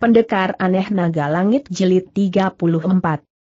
Pendekar Aneh Naga Langit Jelit 34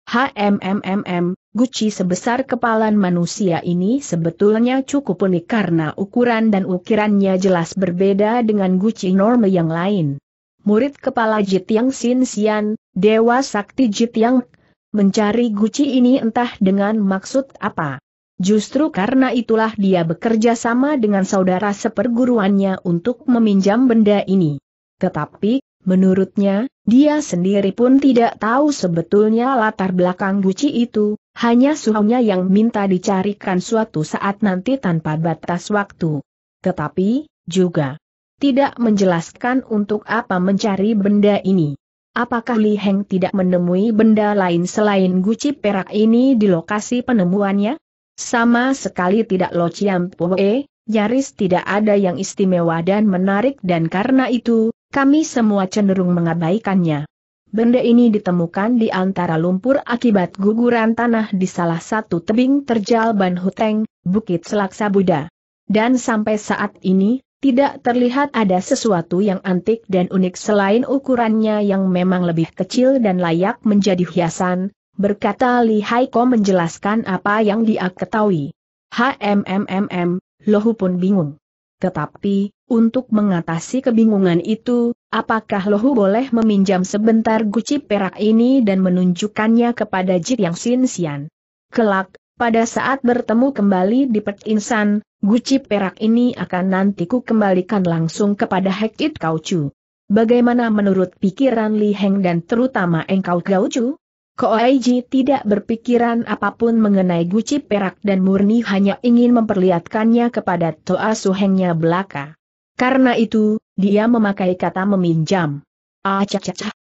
HMMMM, guci sebesar kepalan manusia ini sebetulnya cukup unik karena ukuran dan ukirannya jelas berbeda dengan guci normal yang lain. Murid kepala Jit Yang Sin Sian, Dewa Sakti Jit Yang, mencari guci ini entah dengan maksud apa. Justru karena itulah dia bekerja sama dengan saudara seperguruannya untuk meminjam benda ini. Tetapi Menurutnya, dia sendiri pun tidak tahu sebetulnya latar belakang Guci itu, hanya suhunya yang minta dicarikan suatu saat nanti tanpa batas waktu. Tetapi, juga tidak menjelaskan untuk apa mencari benda ini. Apakah Li Heng tidak menemui benda lain selain guci perak ini di lokasi penemuannya? Sama sekali tidak Lo poe, nyaris tidak ada yang istimewa dan menarik dan karena itu, kami semua cenderung mengabaikannya. Benda ini ditemukan di antara lumpur akibat guguran tanah di salah satu tebing terjal Banhuteng, Bukit Selaksa Buddha. Dan sampai saat ini, tidak terlihat ada sesuatu yang antik dan unik selain ukurannya yang memang lebih kecil dan layak menjadi hiasan, berkata Li Haiko menjelaskan apa yang dia ketahui. HMMMM, Lohu pun bingung. Tetapi, untuk mengatasi kebingungan itu, apakah Lohu boleh meminjam sebentar guci perak ini dan menunjukkannya kepada Jit Yang Sin Sian? Kelak, pada saat bertemu kembali di Pek Insan, guci perak ini akan nantiku kembalikan langsung kepada hek it kau chu. Bagaimana menurut pikiran Li Heng dan terutama engkau Kaucu? Koaiji tidak berpikiran apapun mengenai guci perak dan murni hanya ingin memperlihatkannya kepada Toa Suhengnya belaka. Karena itu, dia memakai kata meminjam. Ah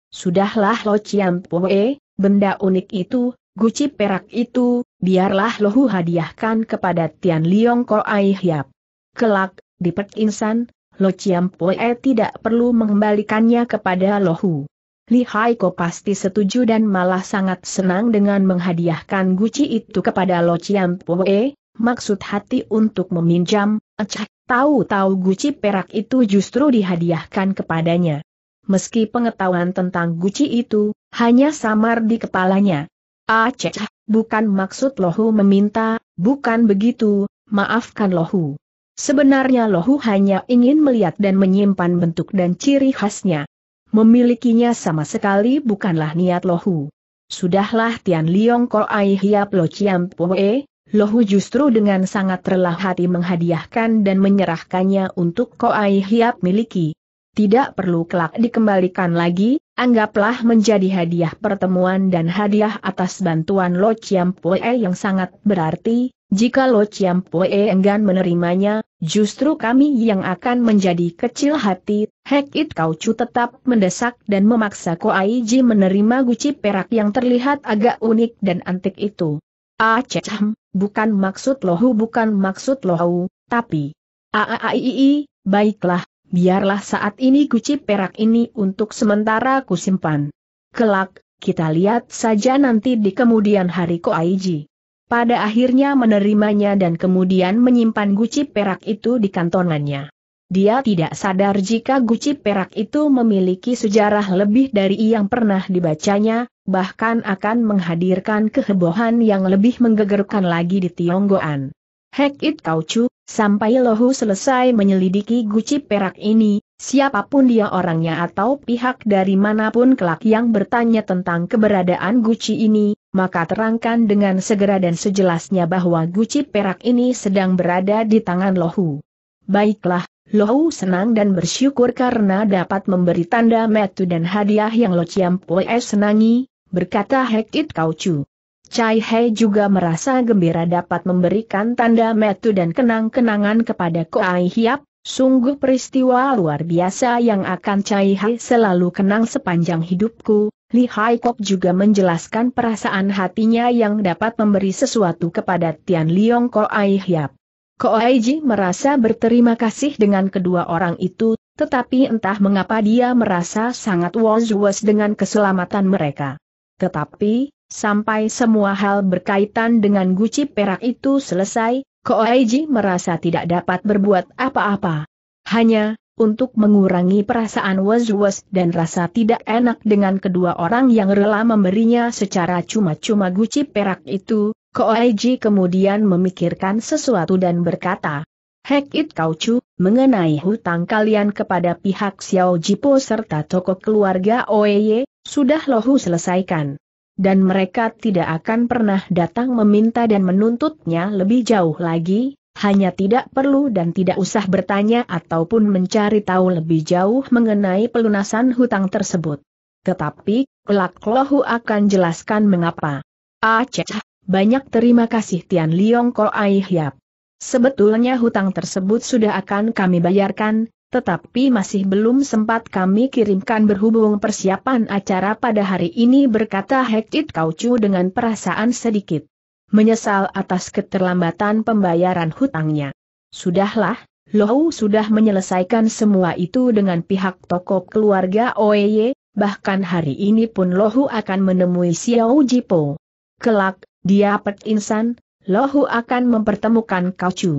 sudahlah lo ciam poe, benda unik itu, guci perak itu, biarlah lohu hadiahkan kepada Tian Liong Ko Ai Hiap. Kelak, di Pek Insan, Lo Ciam Poe tidak perlu mengembalikannya kepada lohu. Li Hai Ko pasti setuju dan malah sangat senang dengan menghadiahkan guci itu kepada Lo Ciam Poe, maksud hati untuk meminjam, acah, ah, Tahu-tahu guci perak itu justru dihadiahkan kepadanya. Meski pengetahuan tentang guci itu, hanya samar di kepalanya. Aceh, ah, bukan maksud Lohu meminta, bukan begitu, maafkan Lohu. Sebenarnya Lohu hanya ingin melihat dan menyimpan bentuk dan ciri khasnya. Memilikinya sama sekali bukanlah niat Lohu. Sudahlah Tian Liong Ko Ai Hiap Lo Chiam Poe, Lohu justru dengan sangat rela hati menghadiahkan dan menyerahkannya untuk Koai Hiap miliki. Tidak perlu kelak dikembalikan lagi, anggaplah menjadi hadiah pertemuan dan hadiah atas bantuan Lo Chiam Pue yang sangat berarti, jika Lo Chiam Pue enggan menerimanya, justru kami yang akan menjadi kecil hati, Hek It Kau Chu tetap mendesak dan memaksa Koai Ji menerima guci perak yang terlihat agak unik dan antik itu. Ah cecam. Bukan maksud lohu bukan maksud lohu, tapi... aaii, baiklah, biarlah saat ini guci perak ini untuk sementara kusimpan. Kelak, kita lihat saja nanti di kemudian hari Ko Aiji. Pada akhirnya menerimanya dan kemudian menyimpan guci perak itu di kantongannya. Dia tidak sadar jika guci perak itu memiliki sejarah lebih dari yang pernah dibacanya, bahkan akan menghadirkan kehebohan yang lebih menggegerkan lagi di Tionggoan. Hek It Kauchu. sampai Lohu selesai menyelidiki guci perak ini, siapapun dia orangnya atau pihak dari manapun kelak yang bertanya tentang keberadaan guci ini, maka terangkan dengan segera dan sejelasnya bahwa guci perak ini sedang berada di tangan Lohu. Baiklah, Lohu senang dan bersyukur karena dapat memberi tanda metu dan hadiah yang Lo Chiam Pue senangi, berkata Hekit Chu. Chai He juga merasa gembira dapat memberikan tanda metu dan kenang-kenangan kepada Koai Hiap, sungguh peristiwa luar biasa yang akan Chai He selalu kenang sepanjang hidupku. Li Hai Kok juga menjelaskan perasaan hatinya yang dapat memberi sesuatu kepada Tian Liong Koai Hiap. Koaiji merasa berterima kasih dengan kedua orang itu, tetapi entah mengapa dia merasa sangat was-was dengan keselamatan mereka. Tetapi, sampai semua hal berkaitan dengan guci perak itu selesai, Koaiji merasa tidak dapat berbuat apa-apa. Hanya, untuk mengurangi perasaan was-was dan rasa tidak enak dengan kedua orang yang rela memberinya secara cuma-cuma guci perak itu, Koaiji kemudian memikirkan sesuatu dan berkata, Hek It Kau Chu, mengenai hutang kalian kepada pihak Xiao Jipo serta toko keluarga Oeye, sudah lohu selesaikan. Dan mereka tidak akan pernah datang meminta dan menuntutnya lebih jauh lagi, hanya tidak perlu dan tidak usah bertanya ataupun mencari tahu lebih jauh mengenai pelunasan hutang tersebut. Tetapi, kelak Lohu akan jelaskan mengapa. Aceh, ah, banyak terima kasih Tian Liong Ko Ai Hiap. Sebetulnya hutang tersebut sudah akan kami bayarkan, tetapi masih belum sempat kami kirimkan berhubung persiapan acara pada hari ini berkata Hekit Kaucu dengan perasaan sedikit. Menyesal atas keterlambatan pembayaran hutangnya. Sudahlah, Lohu sudah menyelesaikan semua itu dengan pihak toko keluarga Oye, bahkan hari ini pun Lohu akan menemui Xiao Jipo. Kelak, dia pet insan, Lohu akan mempertemukan kau cu.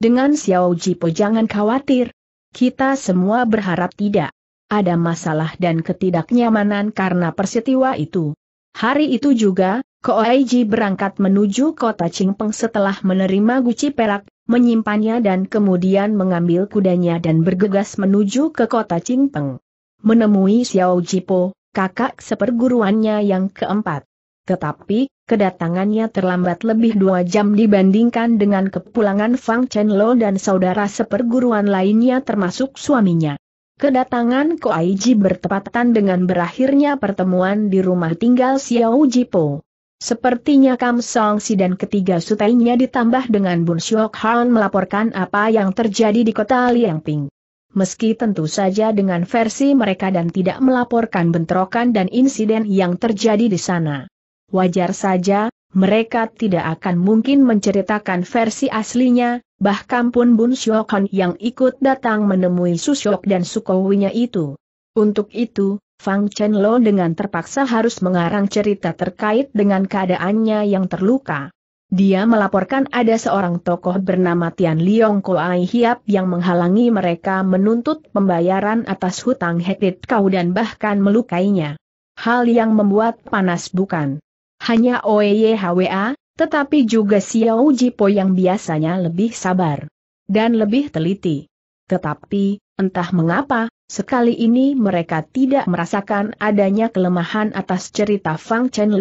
Dengan Xiao Jipo jangan khawatir. Kita semua berharap tidak. Ada masalah dan ketidaknyamanan karena persetiwa itu. Hari itu juga, Koaiji berangkat menuju kota Chingpeng setelah menerima guci perak, menyimpannya dan kemudian mengambil kudanya dan bergegas menuju ke kota Chingpeng. Menemui Xiao Jipo, kakak seperguruannya yang keempat. Tetapi, kedatangannya terlambat lebih dua jam dibandingkan dengan kepulangan Fang Chen Lo dan saudara seperguruan lainnya termasuk suaminya. Kedatangan Ko Koaiji bertepatan dengan berakhirnya pertemuan di rumah tinggal Xiao Jipo. Sepertinya Kam Song Si dan ketiga sutainya ditambah dengan Bun Shok Han melaporkan apa yang terjadi di kota Liangping. Meski tentu saja dengan versi mereka dan tidak melaporkan bentrokan dan insiden yang terjadi di sana wajar saja, mereka tidak akan mungkin menceritakan versi aslinya, bahkan pun Bun Shokon yang ikut datang menemui Susyok dan Sukowinya itu. Untuk itu, Fang Chen Lo dengan terpaksa harus mengarang cerita terkait dengan keadaannya yang terluka. Dia melaporkan ada seorang tokoh bernama Tian Liong Koai Hiap yang menghalangi mereka menuntut pembayaran atas hutang Hekit Kau dan bahkan melukainya. Hal yang membuat panas bukan hanya OYHWA, tetapi juga Xiao Jipo yang biasanya lebih sabar dan lebih teliti. Tetapi, entah mengapa, sekali ini mereka tidak merasakan adanya kelemahan atas cerita Fang Chen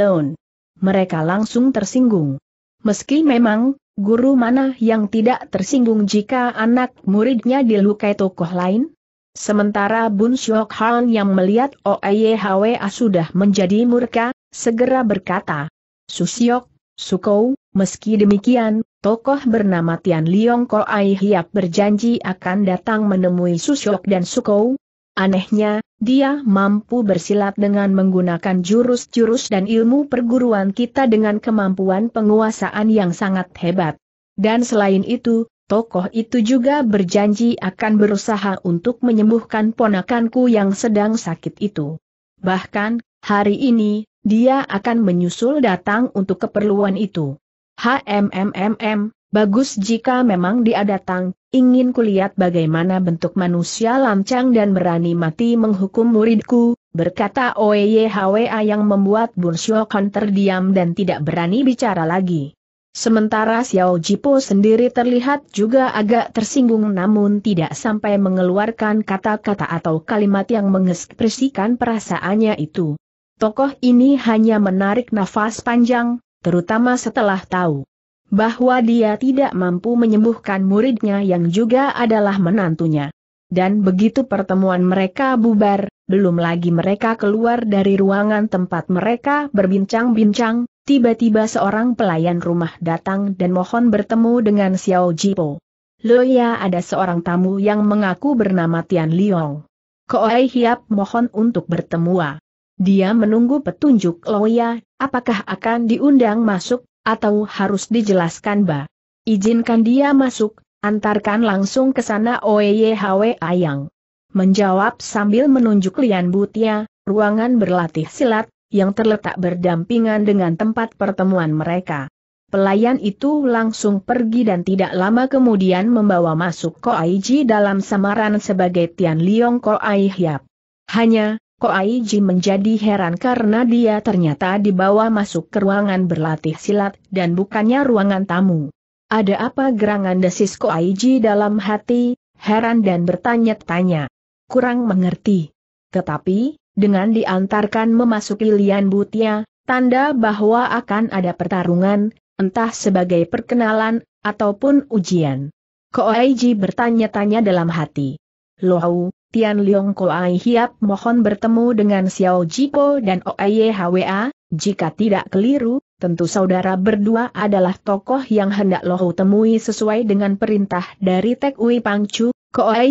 Mereka langsung tersinggung. Meski memang, guru mana yang tidak tersinggung jika anak muridnya dilukai tokoh lain? Sementara Bun Shok Han yang melihat OYHWA sudah menjadi murka, segera berkata, Susiok, Sukou, meski demikian, tokoh bernama Tian Liong Ai Hiap berjanji akan datang menemui Susiok dan Sukou. Anehnya, dia mampu bersilat dengan menggunakan jurus-jurus dan ilmu perguruan kita dengan kemampuan penguasaan yang sangat hebat. Dan selain itu, tokoh itu juga berjanji akan berusaha untuk menyembuhkan ponakanku yang sedang sakit itu. Bahkan, hari ini, dia akan menyusul datang untuk keperluan itu. HMMMM, bagus jika memang dia datang, ingin kulihat bagaimana bentuk manusia lancang dan berani mati menghukum muridku, berkata OYHWA e yang membuat Bursyokan terdiam dan tidak berani bicara lagi. Sementara Xiao Jipo sendiri terlihat juga agak tersinggung namun tidak sampai mengeluarkan kata-kata atau kalimat yang mengekspresikan perasaannya itu tokoh ini hanya menarik nafas panjang, terutama setelah tahu bahwa dia tidak mampu menyembuhkan muridnya yang juga adalah menantunya. Dan begitu pertemuan mereka bubar, belum lagi mereka keluar dari ruangan tempat mereka berbincang-bincang, tiba-tiba seorang pelayan rumah datang dan mohon bertemu dengan Xiao Jipo. Loya ada seorang tamu yang mengaku bernama Tian Liong. Koai Hiap mohon untuk bertemu. Dia menunggu petunjuk Loya, apakah akan diundang masuk, atau harus dijelaskan ba. Izinkan dia masuk, antarkan langsung ke sana Oyehwe Ayang. Menjawab sambil menunjuk Lian Butia, ruangan berlatih silat, yang terletak berdampingan dengan tempat pertemuan mereka. Pelayan itu langsung pergi dan tidak lama kemudian membawa masuk Ko Aiji dalam samaran sebagai Tian Liong Ko Hiap. Hanya, Ko Koaiji menjadi heran karena dia ternyata dibawa masuk ke ruangan berlatih silat dan bukannya ruangan tamu. Ada apa gerangan desis Koaiji dalam hati, heran dan bertanya-tanya. Kurang mengerti. Tetapi, dengan diantarkan memasuki Lian Butia, tanda bahwa akan ada pertarungan, entah sebagai perkenalan, ataupun ujian. Ko Koaiji bertanya-tanya dalam hati. Lohau, Tian Leong Koai Hiap mohon bertemu dengan Xiao Jiko dan Hwa, jika tidak keliru, tentu saudara berdua adalah tokoh yang hendak Lohu temui sesuai dengan perintah dari Tek Ui Pangcu,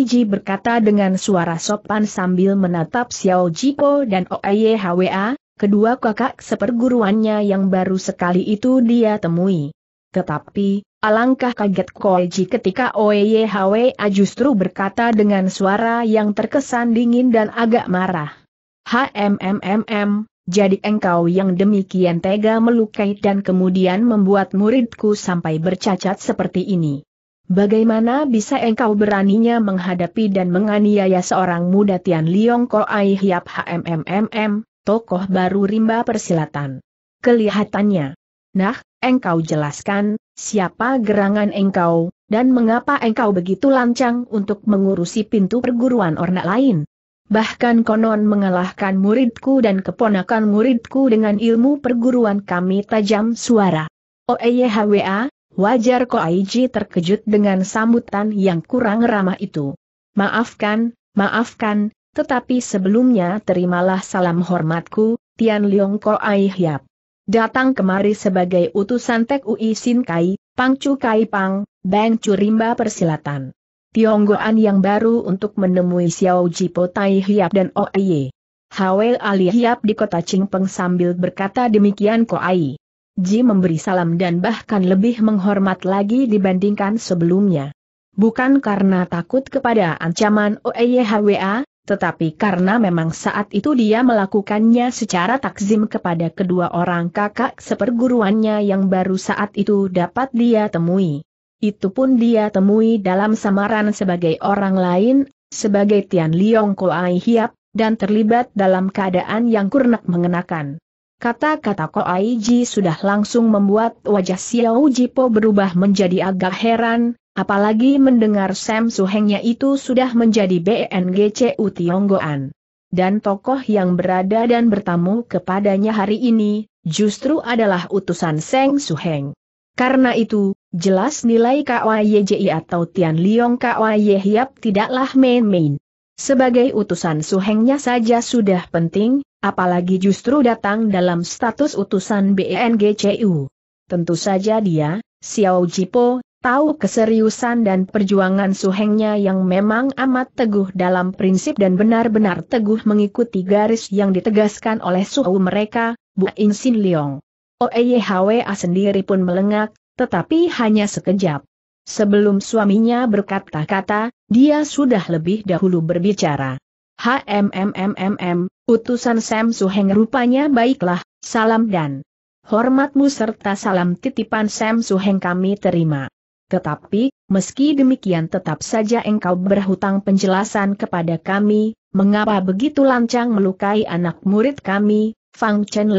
Ji berkata dengan suara sopan sambil menatap Xiao Jiko dan Hwa, kedua kakak seperguruannya yang baru sekali itu dia temui. Tetapi, Alangkah kaget Koeji ketika Oeyhwa justru berkata dengan suara yang terkesan dingin dan agak marah. HMMMM, jadi engkau yang demikian tega melukai dan kemudian membuat muridku sampai bercacat seperti ini. Bagaimana bisa engkau beraninya menghadapi dan menganiaya seorang muda Tian Liong Koai Hiap HMMMM, tokoh baru rimba persilatan. Kelihatannya. Nah, engkau jelaskan, siapa gerangan engkau, dan mengapa engkau begitu lancang untuk mengurusi pintu perguruan ornak lain? Bahkan konon mengalahkan muridku dan keponakan muridku dengan ilmu perguruan kami tajam suara. Oeyehwa, wajar ko Aiji terkejut dengan sambutan yang kurang ramah itu. Maafkan, maafkan, tetapi sebelumnya terimalah salam hormatku, Tian Leong ko Aihyap datang kemari sebagai utusan Tek Ui Sin Kai, Pang Chu Kai Pang, Bang Chu Rimba Persilatan. Tionggoan yang baru untuk menemui Xiao Jipo Tai Hiap dan Oye. Hawel Ali Hiap di kota Chingpeng sambil berkata demikian Ko Ai. Ji memberi salam dan bahkan lebih menghormat lagi dibandingkan sebelumnya. Bukan karena takut kepada ancaman OEYHWA, tetapi karena memang saat itu dia melakukannya secara takzim kepada kedua orang kakak seperguruannya yang baru saat itu dapat dia temui. Itu pun dia temui dalam samaran sebagai orang lain, sebagai Tian Liong Ai Hiap, dan terlibat dalam keadaan yang kurnak mengenakan. Kata-kata Ko Ai Ji sudah langsung membuat wajah Xiao Jipo berubah menjadi agak heran, Apalagi mendengar Sam Suhengnya itu sudah menjadi BNGCU Tionggoan. Dan tokoh yang berada dan bertamu kepadanya hari ini, justru adalah utusan Seng Suheng. Karena itu, jelas nilai KYJI atau Tian Liong KYJ Hiap tidaklah main-main. Sebagai utusan Suhengnya saja sudah penting, apalagi justru datang dalam status utusan BNGCU. Tentu saja dia, Xiao Jipo, Tahu keseriusan dan perjuangan suhengnya yang memang amat teguh dalam prinsip dan benar-benar teguh mengikuti garis yang ditegaskan oleh suhu mereka, Bu Insin Sin Leong. OEYHWA sendiri pun melengak, tetapi hanya sekejap. Sebelum suaminya berkata-kata, dia sudah lebih dahulu berbicara. HMMMMM, utusan Sam Suheng rupanya baiklah, salam dan hormatmu serta salam titipan Sam Suheng kami terima. Tetapi, meski demikian tetap saja engkau berhutang penjelasan kepada kami, mengapa begitu lancang melukai anak murid kami, Fang Chen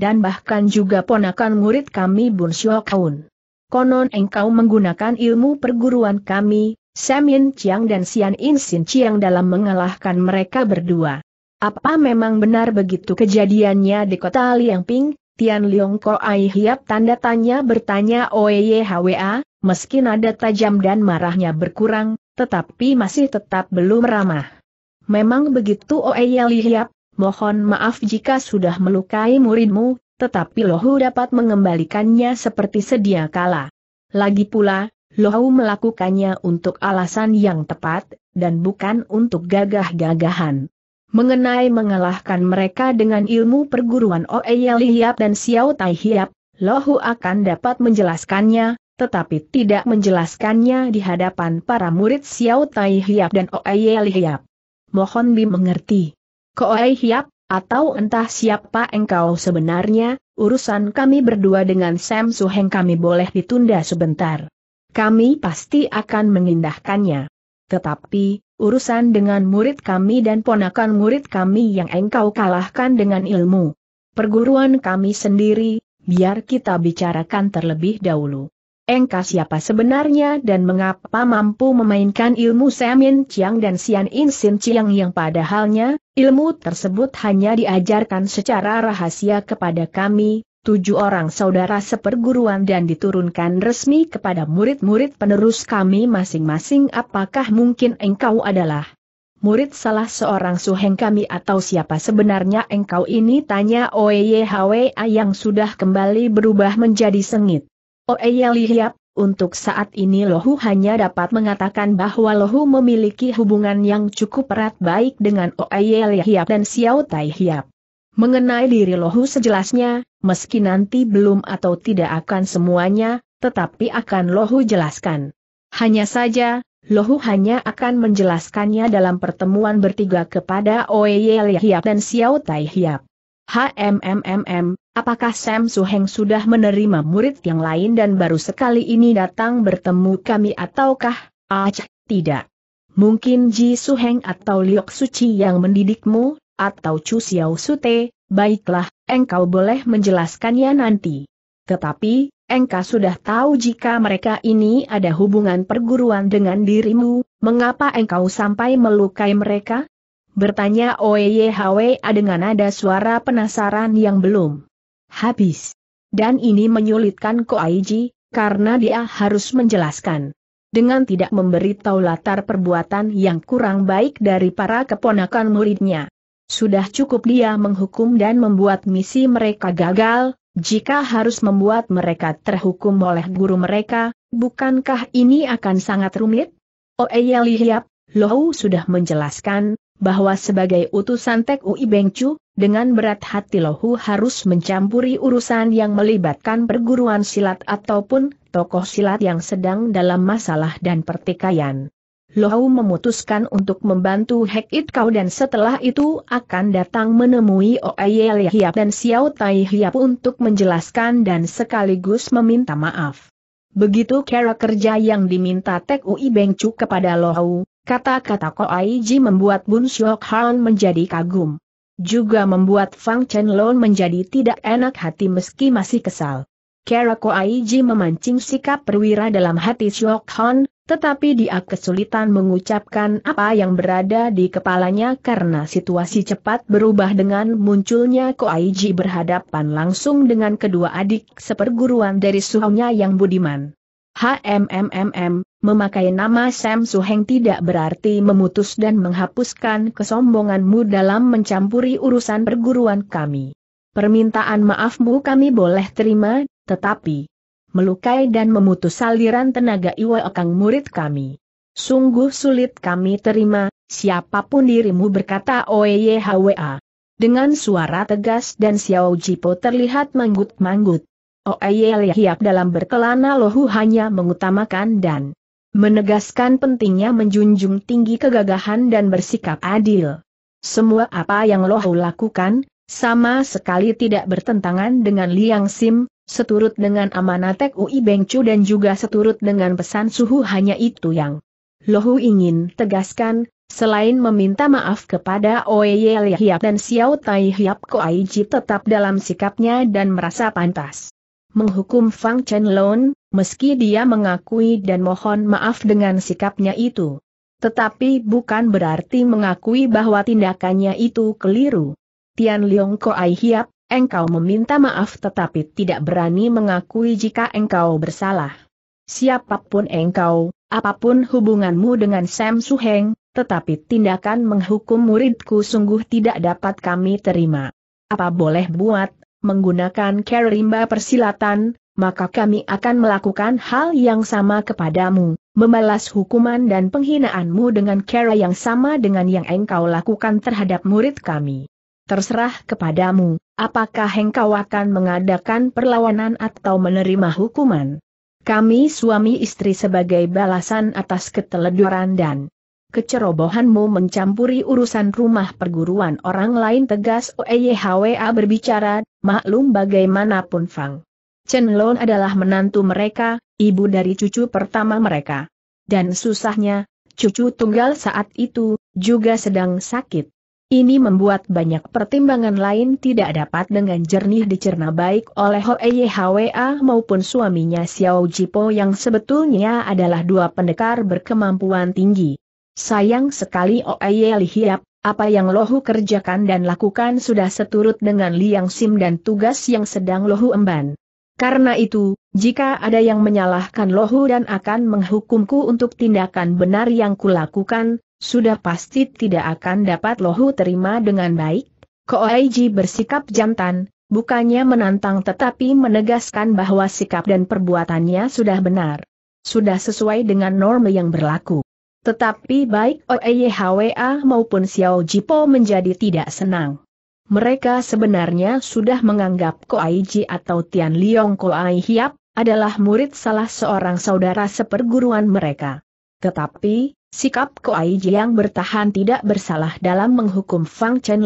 dan bahkan juga ponakan murid kami Bun Xiao Konon engkau menggunakan ilmu perguruan kami, Semin Chiang dan Sian In Sin Chiang dalam mengalahkan mereka berdua. Apa memang benar begitu kejadiannya di kota Liangping, Tian Liong Ko Ai Hiap tanda tanya bertanya Oye Hwa, Meski nada tajam dan marahnya berkurang, tetapi masih tetap belum ramah. Memang begitu Oeya Lihiap, mohon maaf jika sudah melukai muridmu, tetapi Lohu dapat mengembalikannya seperti sedia kala. Lagi pula, Lohu melakukannya untuk alasan yang tepat, dan bukan untuk gagah-gagahan. Mengenai mengalahkan mereka dengan ilmu perguruan Oeya Lihiap dan Xiao Tai Hiap, Lohu akan dapat menjelaskannya, tetapi tidak menjelaskannya di hadapan para murid Xiao Tai Hiap dan Oei Hiap. Mohon dimengerti. mengerti. Koei Hiap, atau entah siapa engkau sebenarnya, urusan kami berdua dengan Sam Suheng kami boleh ditunda sebentar. Kami pasti akan mengindahkannya. Tetapi, urusan dengan murid kami dan ponakan murid kami yang engkau kalahkan dengan ilmu. Perguruan kami sendiri, biar kita bicarakan terlebih dahulu engkau siapa sebenarnya dan mengapa mampu memainkan ilmu Semin Chiang dan Sian In Sin Chiang yang padahalnya, ilmu tersebut hanya diajarkan secara rahasia kepada kami, tujuh orang saudara seperguruan dan diturunkan resmi kepada murid-murid penerus kami masing-masing apakah mungkin engkau adalah murid salah seorang suheng kami atau siapa sebenarnya engkau ini tanya Oye yang sudah kembali berubah menjadi sengit. Oeyeli oh, eh, iya, iya, Hiap, untuk saat ini Lohu hanya dapat mengatakan bahwa Lohu memiliki hubungan yang cukup erat baik dengan Oeyeli oh, eh, iya, Hiap dan Xiao Tai Hiap. Mengenai diri Lohu sejelasnya, meski nanti belum atau tidak akan semuanya, tetapi akan Lohu jelaskan. Hanya saja, Lohu hanya akan menjelaskannya dalam pertemuan bertiga kepada Oeyel oh, eh, Hiap dan Xiao Tai Hiap. HMMMM, apakah Sam Suheng sudah menerima murid yang lain dan baru sekali ini datang bertemu kami ataukah, ah tidak. Mungkin Ji Suheng atau Liok Suci yang mendidikmu, atau Chu Xiao Sute, baiklah, engkau boleh menjelaskannya nanti. Tetapi, engkau sudah tahu jika mereka ini ada hubungan perguruan dengan dirimu, mengapa engkau sampai melukai mereka? Bertanya Oeyehwe dengan nada suara penasaran yang belum Habis. Dan ini menyulitkan Koaiji, karena dia harus menjelaskan. Dengan tidak memberitahu latar perbuatan yang kurang baik dari para keponakan muridnya. Sudah cukup dia menghukum dan membuat misi mereka gagal, jika harus membuat mereka terhukum oleh guru mereka, bukankah ini akan sangat rumit? Oh, Oeya eh, iya, iya, Lihiap, Lohu sudah menjelaskan, bahwa sebagai utusan Tek Ui Bengcu, dengan berat hati Lohu harus mencampuri urusan yang melibatkan perguruan silat ataupun tokoh silat yang sedang dalam masalah dan pertikaian. Lohu memutuskan untuk membantu Hek It Kau dan setelah itu akan datang menemui Oeyel Hiap dan Xiao Tai Hiap untuk menjelaskan dan sekaligus meminta maaf. Begitu cara kerja yang diminta Tek Ui Beng Chu kepada Lohu, kata-kata Ko Ai Ji membuat Bun Syok Han menjadi kagum juga membuat Fang Chenlong menjadi tidak enak hati meski masih kesal. Kera Ji memancing sikap perwira dalam hati Shok Han, tetapi dia kesulitan mengucapkan apa yang berada di kepalanya karena situasi cepat berubah dengan munculnya Ko Koaiji berhadapan langsung dengan kedua adik seperguruan dari suhunya yang budiman. HMMMM, Memakai nama Sam Suheng tidak berarti memutus dan menghapuskan kesombonganmu dalam mencampuri urusan perguruan kami. Permintaan maafmu kami boleh terima, tetapi melukai dan memutus saliran tenaga Iwa akang murid kami. Sungguh sulit kami terima, siapapun dirimu berkata OEYHWA. Dengan suara tegas dan Xiao Jipo terlihat manggut-manggut. Oeyel dalam berkelana lohu hanya mengutamakan dan Menegaskan pentingnya menjunjung tinggi kegagahan dan bersikap adil. Semua apa yang Lohu lakukan, sama sekali tidak bertentangan dengan Liang Sim, seturut dengan amanatek Tek Ui Bengcu dan juga seturut dengan pesan suhu hanya itu yang Lo Lohu ingin tegaskan, Selain meminta maaf kepada Oye Hiap dan Xiao Tai Hiap Koaiji tetap dalam sikapnya dan merasa pantas menghukum Fang Chenlon, meski dia mengakui dan mohon maaf dengan sikapnya itu. Tetapi bukan berarti mengakui bahwa tindakannya itu keliru. Tian Leong Koai Hiap, engkau meminta maaf tetapi tidak berani mengakui jika engkau bersalah. Siapapun engkau, apapun hubunganmu dengan Sam Su Heng, tetapi tindakan menghukum muridku sungguh tidak dapat kami terima. Apa boleh buat, menggunakan kerimba persilatan, maka kami akan melakukan hal yang sama kepadamu, membalas hukuman dan penghinaanmu dengan cara yang sama dengan yang engkau lakukan terhadap murid kami. Terserah kepadamu, apakah engkau akan mengadakan perlawanan atau menerima hukuman. Kami suami istri sebagai balasan atas keteledoran dan kecerobohanmu mencampuri urusan rumah perguruan orang lain tegas OEYHWA berbicara, maklum bagaimanapun Fang. Chen Long adalah menantu mereka, ibu dari cucu pertama mereka. Dan susahnya, cucu tunggal saat itu, juga sedang sakit. Ini membuat banyak pertimbangan lain tidak dapat dengan jernih dicerna baik oleh OEYHWA maupun suaminya Xiao Jipo yang sebetulnya adalah dua pendekar berkemampuan tinggi. Sayang sekali Oeye Lihiap, apa yang Lohu kerjakan dan lakukan sudah seturut dengan Liang Sim dan tugas yang sedang Lohu emban. Karena itu, jika ada yang menyalahkan Lohu dan akan menghukumku untuk tindakan benar yang kulakukan, sudah pasti tidak akan dapat Lohu terima dengan baik. Koaiji bersikap jantan, bukannya menantang tetapi menegaskan bahwa sikap dan perbuatannya sudah benar. Sudah sesuai dengan norma yang berlaku. Tetapi baik Oeyhwa maupun Xiao Jipo menjadi tidak senang. Mereka sebenarnya sudah menganggap Ji atau Tian Liong Koai Hiap adalah murid salah seorang saudara seperguruan mereka. Tetapi, sikap Ji yang bertahan tidak bersalah dalam menghukum Fang Chen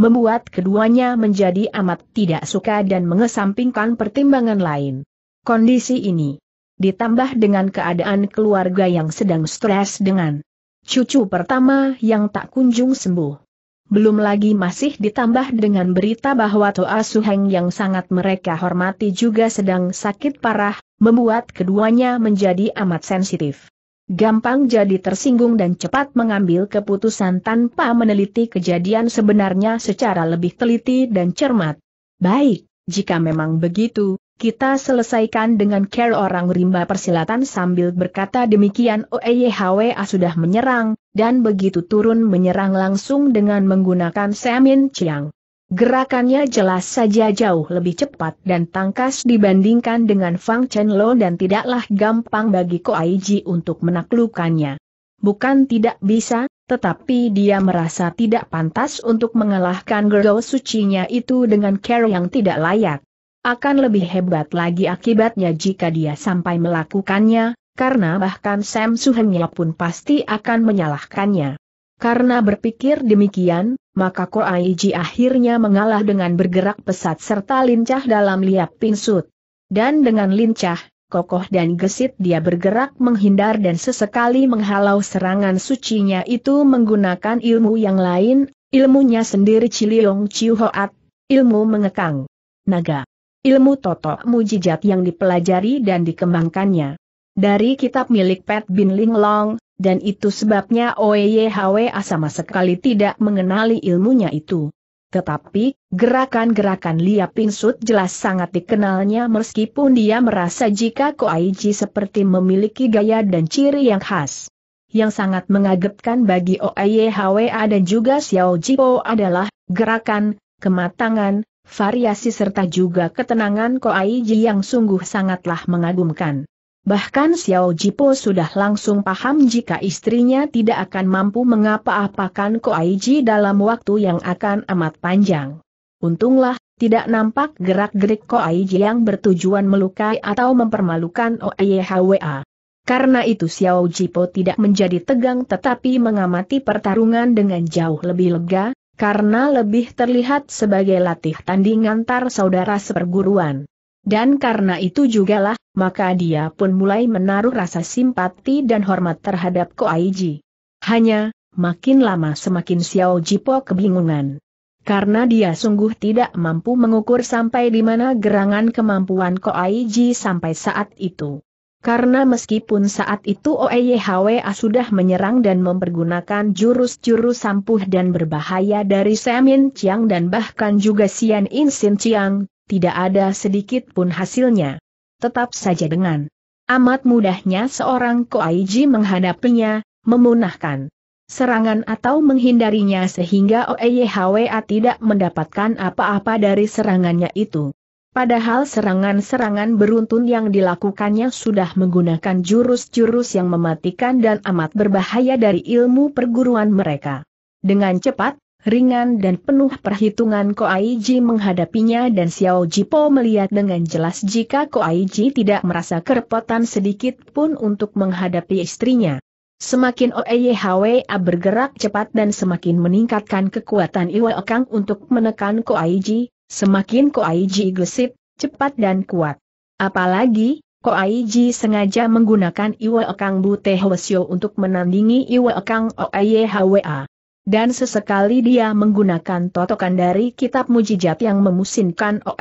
membuat keduanya menjadi amat tidak suka dan mengesampingkan pertimbangan lain. Kondisi ini ditambah dengan keadaan keluarga yang sedang stres dengan cucu pertama yang tak kunjung sembuh. Belum lagi masih ditambah dengan berita bahwa Toa Suheng yang sangat mereka hormati juga sedang sakit parah, membuat keduanya menjadi amat sensitif. Gampang jadi tersinggung dan cepat mengambil keputusan tanpa meneliti kejadian sebenarnya secara lebih teliti dan cermat. Baik, jika memang begitu, kita selesaikan dengan care orang rimba persilatan sambil berkata demikian OEYHWA sudah menyerang, dan begitu turun menyerang langsung dengan menggunakan Semin Chiang. Gerakannya jelas saja jauh lebih cepat dan tangkas dibandingkan dengan Fang Chen dan tidaklah gampang bagi Ko Aiji untuk menaklukkannya. Bukan tidak bisa, tetapi dia merasa tidak pantas untuk mengalahkan Gergo sucinya itu dengan care yang tidak layak. Akan lebih hebat lagi akibatnya jika dia sampai melakukannya, karena bahkan Sam Suhengnya pun pasti akan menyalahkannya. Karena berpikir demikian, maka Ko Aiji akhirnya mengalah dengan bergerak pesat serta lincah dalam liap pinsut. Dan dengan lincah, kokoh dan gesit dia bergerak menghindar dan sesekali menghalau serangan sucinya itu menggunakan ilmu yang lain, ilmunya sendiri Ciliong Hoat, ilmu mengekang naga ilmu Toto Mujijat yang dipelajari dan dikembangkannya. Dari kitab milik Pat Bin Ling Long, dan itu sebabnya OYHWA e sama sekali tidak mengenali ilmunya itu. Tetapi, gerakan-gerakan Lia Pinsut jelas sangat dikenalnya meskipun dia merasa jika Ko Koaiji seperti memiliki gaya dan ciri yang khas. Yang sangat mengagetkan bagi OYHWA e dan juga Xiao Jipo adalah gerakan, kematangan, variasi serta juga ketenangan Koai Ji yang sungguh sangatlah mengagumkan. Bahkan Xiao Jipo sudah langsung paham jika istrinya tidak akan mampu mengapa-apakan Koai Ji dalam waktu yang akan amat panjang. Untunglah, tidak nampak gerak-gerik Koai Ji yang bertujuan melukai atau mempermalukan Oehwa. Karena itu Xiao Jipo tidak menjadi tegang tetapi mengamati pertarungan dengan jauh lebih lega, karena lebih terlihat sebagai latih tanding antar saudara seperguruan. Dan karena itu jugalah, maka dia pun mulai menaruh rasa simpati dan hormat terhadap Ko Aiji. Hanya, makin lama semakin Xiao Jipo kebingungan. Karena dia sungguh tidak mampu mengukur sampai di mana gerangan kemampuan Ko Aiji sampai saat itu. Karena meskipun saat itu OEYHWA sudah menyerang dan mempergunakan jurus-jurus sampuh dan berbahaya dari Semin Chiang dan bahkan juga Sian In Sin Chiang, tidak ada sedikit pun hasilnya. Tetap saja dengan amat mudahnya seorang Koaiji menghadapinya, memunahkan serangan atau menghindarinya sehingga OEYHWA tidak mendapatkan apa-apa dari serangannya itu. Padahal serangan-serangan beruntun yang dilakukannya sudah menggunakan jurus-jurus yang mematikan dan amat berbahaya dari ilmu perguruan mereka. Dengan cepat, ringan dan penuh perhitungan Ko Koaiji menghadapinya dan Xiao Jipo melihat dengan jelas jika Ko Koaiji tidak merasa kerepotan sedikit pun untuk menghadapi istrinya. Semakin OEYHWA bergerak cepat dan semakin meningkatkan kekuatan Iwa Okang untuk menekan Ko Koaiji, Semakin ko Koaiji gesit, cepat dan kuat. Apalagi, ko Koaiji sengaja menggunakan Iwa Ekang Bute Hwasyo untuk menandingi Iwa Ekang Hwa. Dan sesekali dia menggunakan totokan dari kitab mujijat yang memusinkan Hwa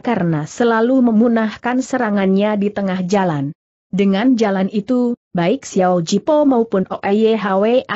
karena selalu memunahkan serangannya di tengah jalan. Dengan jalan itu, baik Xiao Jipo maupun Hwa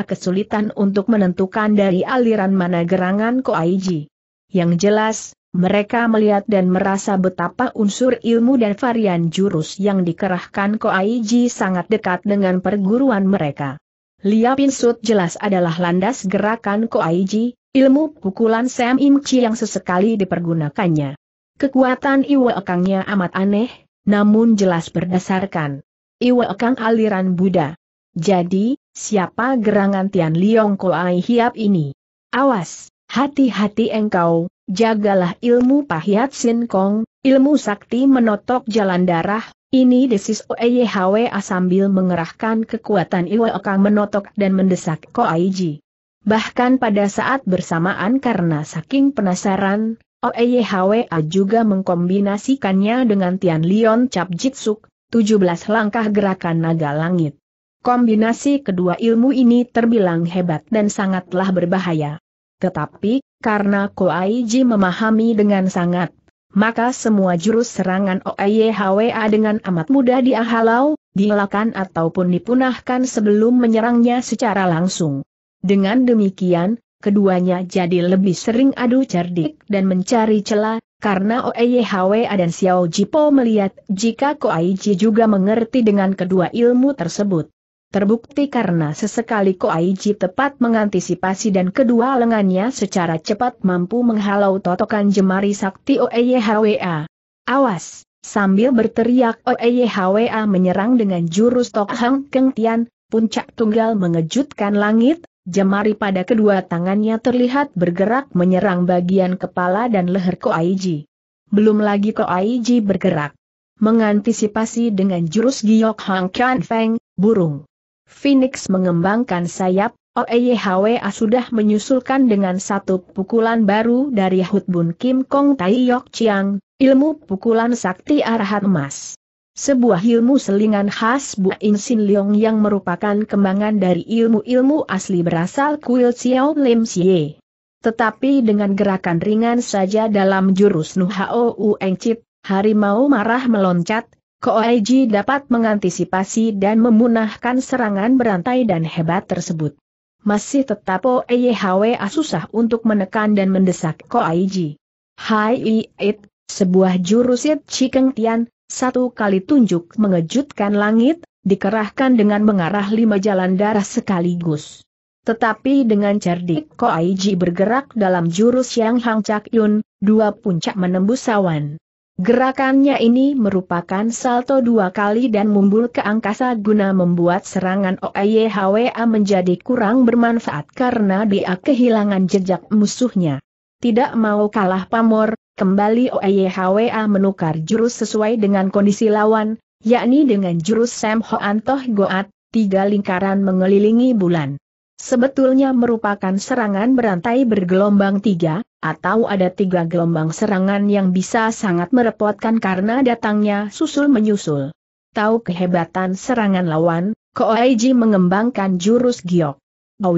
kesulitan untuk menentukan dari aliran mana gerangan ko Koaiji. Yang jelas, mereka melihat dan merasa betapa unsur ilmu dan varian jurus yang dikerahkan Koaiji sangat dekat dengan perguruan mereka. Liapin Sud jelas adalah landas gerakan Koaiji, ilmu pukulan Sam Im Chi yang sesekali dipergunakannya. Kekuatan Iwa Ekangnya amat aneh, namun jelas berdasarkan Iwa Ekang aliran Buddha. Jadi, siapa gerangan Tian Liong Koai Hiap ini? Awas! Hati-hati engkau, jagalah ilmu pahiat Sin Kong, ilmu sakti menotok jalan darah, ini desis Oeyhwa sambil mengerahkan kekuatan Iwaoka e menotok dan mendesak Koaiji. Bahkan pada saat bersamaan karena saking penasaran, OEYHWA juga mengkombinasikannya dengan Tian Lion Cap Jitsuk, 17 langkah gerakan naga langit. Kombinasi kedua ilmu ini terbilang hebat dan sangatlah berbahaya. Tetapi, karena Ko Koaiji memahami dengan sangat, maka semua jurus serangan Oeyhwa dengan amat mudah diahalau, dielakkan ataupun dipunahkan sebelum menyerangnya secara langsung. Dengan demikian, keduanya jadi lebih sering adu cerdik dan mencari celah, karena Oeyhwa dan Xiao Jipo melihat jika Ko Koaiji juga mengerti dengan kedua ilmu tersebut. Terbukti karena sesekali Ko Koaiji tepat mengantisipasi dan kedua lengannya secara cepat mampu menghalau totokan jemari sakti Oeyhwa. Awas! Sambil berteriak Oeyhwa menyerang dengan jurus Tok Hang Keng Tian, puncak tunggal mengejutkan langit, jemari pada kedua tangannya terlihat bergerak menyerang bagian kepala dan leher Ko Koaiji. Belum lagi Ko Koaiji bergerak. Mengantisipasi dengan jurus Giok Hang Kian Feng, burung. Phoenix mengembangkan sayap, OEYHWA sudah menyusulkan dengan satu pukulan baru dari Hutbun Kim Kong Tai Yok Chiang, ilmu pukulan sakti arahan emas. Sebuah ilmu selingan khas In Sin Leong yang merupakan kembangan dari ilmu-ilmu asli berasal kuil Xiao Lim Xie. Tetapi dengan gerakan ringan saja dalam jurus Nuhao Ueng Chip, harimau marah meloncat, Koeji dapat mengantisipasi dan memunahkan serangan berantai dan hebat tersebut. Masih tetap Oeyhwa susah untuk menekan dan mendesak Koeji. Hai It, sebuah jurusit Cikeng Tian, satu kali tunjuk mengejutkan langit, dikerahkan dengan mengarah lima jalan darah sekaligus. Tetapi dengan cerdik Koaiji bergerak dalam jurus yang Hang Chak Yun, dua puncak menembus awan. Gerakannya ini merupakan salto dua kali dan mumbul ke angkasa guna membuat serangan OAYHWA e menjadi kurang bermanfaat karena dia kehilangan jejak musuhnya. Tidak mau kalah pamor, kembali OAYHWA e menukar jurus sesuai dengan kondisi lawan, yakni dengan jurus Sam Hoan Toh Goat, tiga lingkaran mengelilingi bulan. Sebetulnya merupakan serangan berantai bergelombang tiga, atau ada tiga gelombang serangan yang bisa sangat merepotkan karena datangnya susul-menyusul. Tahu kehebatan serangan lawan, Koaiji mengembangkan jurus giok.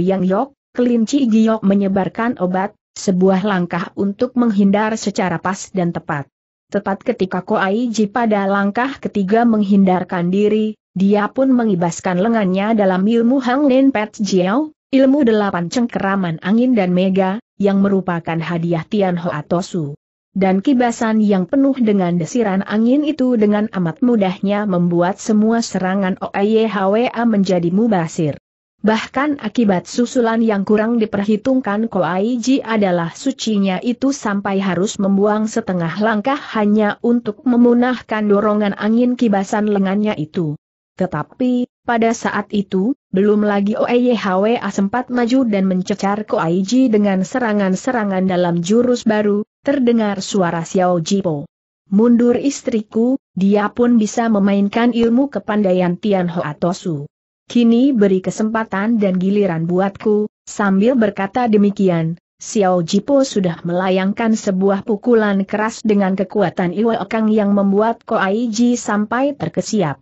yang Yok, kelinci giok menyebarkan obat, sebuah langkah untuk menghindar secara pas dan tepat. Tepat ketika Koaiji pada langkah ketiga menghindarkan diri, dia pun mengibaskan lengannya dalam ilmu Hang Nen Pet Jiao, Ilmu delapan cengkeraman angin dan mega, yang merupakan hadiah Ho Atosu. Dan kibasan yang penuh dengan desiran angin itu dengan amat mudahnya membuat semua serangan OAYHWA menjadi mubasir. Bahkan akibat susulan yang kurang diperhitungkan Koaiji adalah sucinya itu sampai harus membuang setengah langkah hanya untuk memunahkan dorongan angin kibasan lengannya itu. Tetapi, pada saat itu, belum lagi OEYHWA sempat maju dan mencecar Koaiji dengan serangan-serangan dalam jurus baru, terdengar suara Xiao Jipo. Mundur istriku, dia pun bisa memainkan ilmu kepandaian Tian Hoa Tosu. Kini beri kesempatan dan giliran buatku, sambil berkata demikian, Xiao Jipo sudah melayangkan sebuah pukulan keras dengan kekuatan Iwa Kang yang membuat Koaiji sampai terkesiap.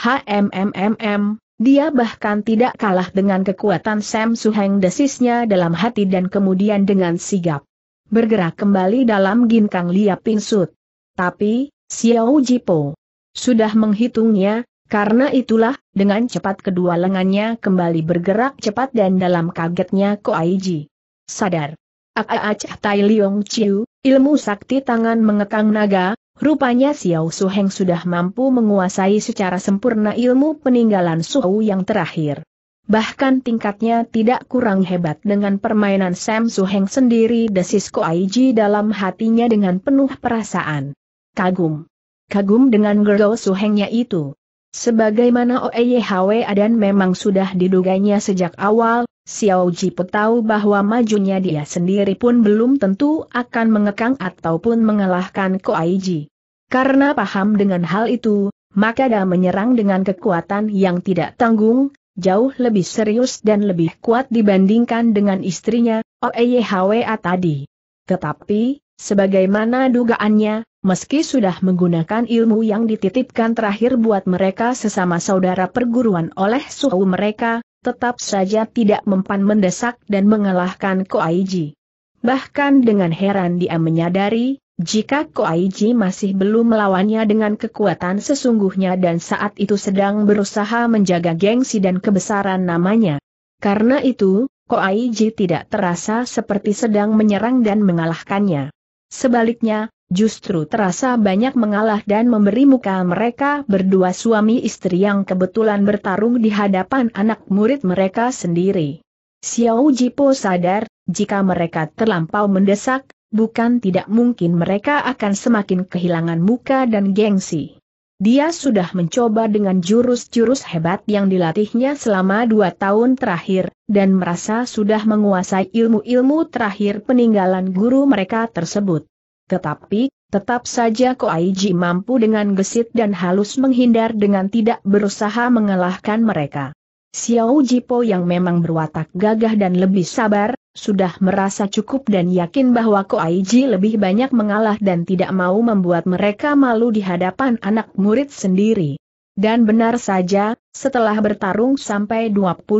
HMMMM, dia bahkan tidak kalah dengan kekuatan Sam Suheng desisnya dalam hati dan kemudian dengan sigap. Bergerak kembali dalam ginkang liap pinsut. Tapi, Xiao Jipo sudah menghitungnya, karena itulah, dengan cepat kedua lengannya kembali bergerak cepat dan dalam kagetnya Ko Aiji Sadar. Acah Tai Leong Chiu, ilmu sakti tangan mengekang naga, Rupanya Xiao Suheng sudah mampu menguasai secara sempurna ilmu peninggalan Suhu yang terakhir. Bahkan tingkatnya tidak kurang hebat dengan permainan Sam Suheng sendiri desis Aiji dalam hatinya dengan penuh perasaan. Kagum. Kagum dengan Gerdo Suhengnya itu. Sebagaimana Oeyehwe dan memang sudah diduganya sejak awal, Xiao pun tahu bahwa majunya dia sendiri pun belum tentu akan mengekang ataupun mengalahkan Koaiji. Karena paham dengan hal itu, maka dia menyerang dengan kekuatan yang tidak tanggung, jauh lebih serius dan lebih kuat dibandingkan dengan istrinya, Oeyhwa tadi. Tetapi, sebagaimana dugaannya, meski sudah menggunakan ilmu yang dititipkan terakhir buat mereka sesama saudara perguruan oleh suhu mereka, tetap saja tidak mempan mendesak dan mengalahkan Koaiji. Bahkan dengan heran dia menyadari, jika Koaiji masih belum melawannya dengan kekuatan sesungguhnya dan saat itu sedang berusaha menjaga gengsi dan kebesaran namanya. Karena itu, Koaiji tidak terasa seperti sedang menyerang dan mengalahkannya. Sebaliknya, justru terasa banyak mengalah dan memberi muka mereka berdua suami istri yang kebetulan bertarung di hadapan anak murid mereka sendiri. Xiao Jipo sadar, jika mereka terlampau mendesak, bukan tidak mungkin mereka akan semakin kehilangan muka dan gengsi. Dia sudah mencoba dengan jurus-jurus hebat yang dilatihnya selama dua tahun terakhir, dan merasa sudah menguasai ilmu-ilmu terakhir peninggalan guru mereka tersebut. Tetapi, tetap saja Ko Koaiji mampu dengan gesit dan halus menghindar dengan tidak berusaha mengalahkan mereka. Xiao Jipo yang memang berwatak gagah dan lebih sabar, sudah merasa cukup dan yakin bahwa Ko Koaiji lebih banyak mengalah dan tidak mau membuat mereka malu di hadapan anak murid sendiri. Dan benar saja, setelah bertarung sampai 25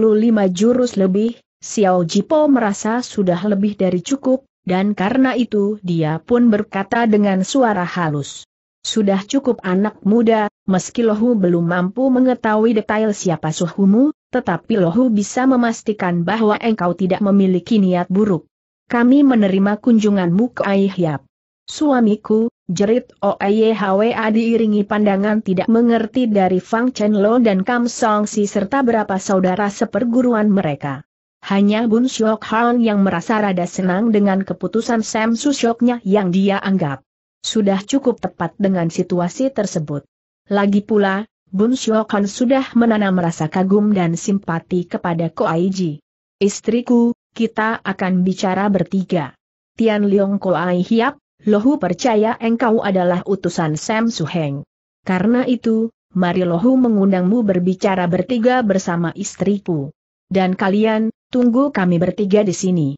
jurus lebih, Xiao Jipo merasa sudah lebih dari cukup, dan karena itu dia pun berkata dengan suara halus. Sudah cukup anak muda, meski Lohu belum mampu mengetahui detail siapa suhumu, tetapi Lohu bisa memastikan bahwa engkau tidak memiliki niat buruk. Kami menerima kunjunganmu ke Aihyap. Suamiku, jerit OEYHWA diiringi pandangan tidak mengerti dari Fang Chen Lo dan Kam Song Si serta berapa saudara seperguruan mereka. Hanya Bun Syok Han yang merasa rada senang dengan keputusan Sam Susyoknya yang dia anggap sudah cukup tepat dengan situasi tersebut. Lagi pula, Bun Syok Han sudah menanam rasa kagum dan simpati kepada Ko Koaiji. Istriku, kita akan bicara bertiga. Tian Leong Koai Hiap, Lohu percaya engkau adalah utusan Sam Suheng. Karena itu, mari Lohu mengundangmu berbicara bertiga bersama istriku. Dan kalian, tunggu kami bertiga di sini.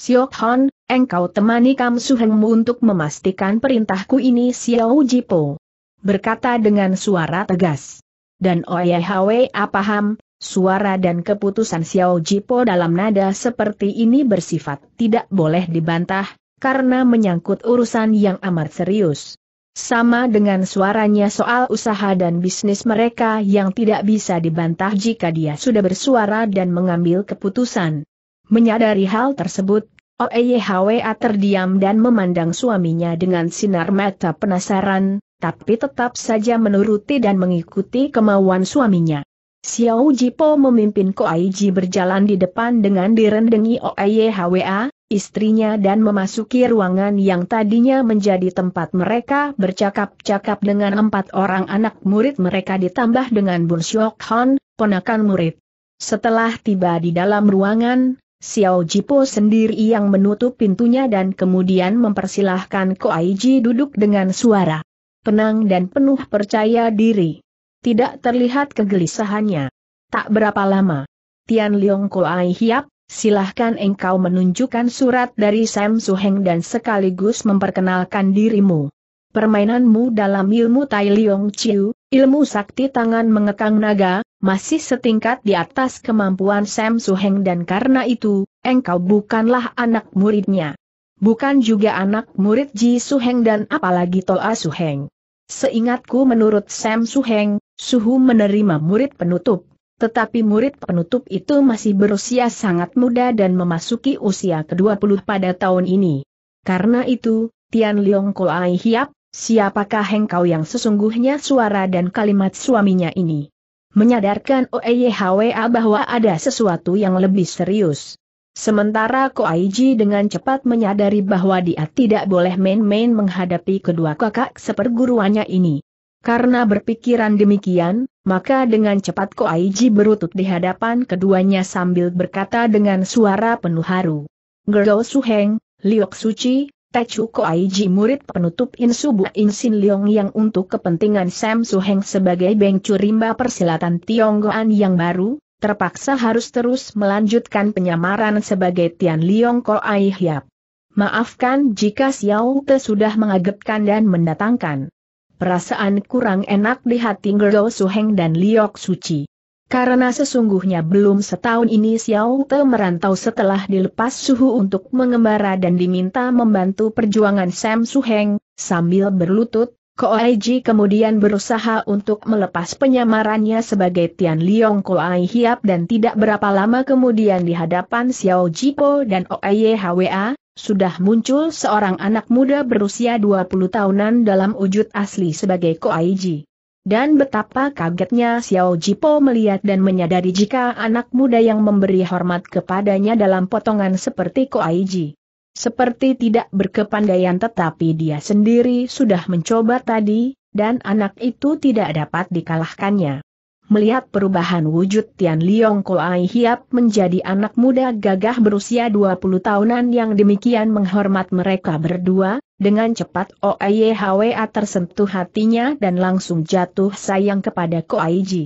Siok Hon, engkau temani Kam Suhengmu untuk memastikan perintahku ini Xiao Jipo. Berkata dengan suara tegas. Dan Oye Hwe Apaham, suara dan keputusan Xiao Jipo dalam nada seperti ini bersifat tidak boleh dibantah, karena menyangkut urusan yang amat serius. Sama dengan suaranya soal usaha dan bisnis mereka yang tidak bisa dibantah jika dia sudah bersuara dan mengambil keputusan. Menyadari hal tersebut, OEYHWA terdiam dan memandang suaminya dengan sinar mata penasaran, tapi tetap saja menuruti dan mengikuti kemauan suaminya. Xiao Jipo memimpin Koaiji berjalan di depan dengan direndengi OEYHWA, istrinya dan memasuki ruangan yang tadinya menjadi tempat mereka bercakap-cakap dengan empat orang anak murid mereka ditambah dengan Bun Syok Han, ponakan murid. Setelah tiba di dalam ruangan, Xiao Jipo sendiri yang menutup pintunya dan kemudian mempersilahkan Ko Koaiji duduk dengan suara tenang dan penuh percaya diri. Tidak terlihat kegelisahannya. Tak berapa lama, Tian Leong Ai Hiap, silahkan engkau menunjukkan surat dari Sam Suheng dan sekaligus memperkenalkan dirimu. Permainanmu dalam ilmu Tai Liong Chiu, ilmu sakti tangan mengekang naga, masih setingkat di atas kemampuan Sam Suheng dan karena itu, engkau bukanlah anak muridnya. Bukan juga anak murid Ji Suheng dan apalagi Toa Suheng. Seingatku menurut Sam Suheng, Suhu menerima murid penutup. Tetapi murid penutup itu masih berusia sangat muda dan memasuki usia ke-20 pada tahun ini. Karena itu, Tian Leong Koai Hiap, siapakah hengkau yang sesungguhnya suara dan kalimat suaminya ini? Menyadarkan OEYHWA bahwa ada sesuatu yang lebih serius. Sementara Ji dengan cepat menyadari bahwa dia tidak boleh main-main menghadapi kedua kakak seperguruannya ini. Karena berpikiran demikian, maka dengan cepat Ko Koaiji berutut di hadapan keduanya sambil berkata dengan suara penuh haru. Gerdo Suheng, Liok Suci, Ko Koaiji murid penutup Insu Bu Insin Leong yang untuk kepentingan Sam Suheng sebagai bengcu rimba persilatan Tionggoan yang baru, terpaksa harus terus melanjutkan penyamaran sebagai Tian Leong Ko Hiap. Maafkan jika Xiao Te sudah mengagetkan dan mendatangkan perasaan kurang enak di hati Ngero Suheng dan Liok Suci. Karena sesungguhnya belum setahun ini Xiao Te merantau setelah dilepas suhu untuk mengembara dan diminta membantu perjuangan Sam Suheng, sambil berlutut, Koaiji kemudian berusaha untuk melepas penyamarannya sebagai Tian Liong Koai Hiap dan tidak berapa lama kemudian di hadapan Xiao Jipo dan Oye Hwa, sudah muncul seorang anak muda berusia 20 tahunan dalam wujud asli sebagai Koaiji. Dan betapa kagetnya Xiao Jipo melihat dan menyadari jika anak muda yang memberi hormat kepadanya dalam potongan seperti Koaiji seperti tidak berkepandaian tetapi dia sendiri sudah mencoba tadi, dan anak itu tidak dapat dikalahkannya. Melihat perubahan wujud Tian Liong Koai Hiap menjadi anak muda gagah berusia 20 tahunan yang demikian menghormat mereka berdua, dengan cepat Hwa tersentuh hatinya dan langsung jatuh sayang kepada Koai Ji.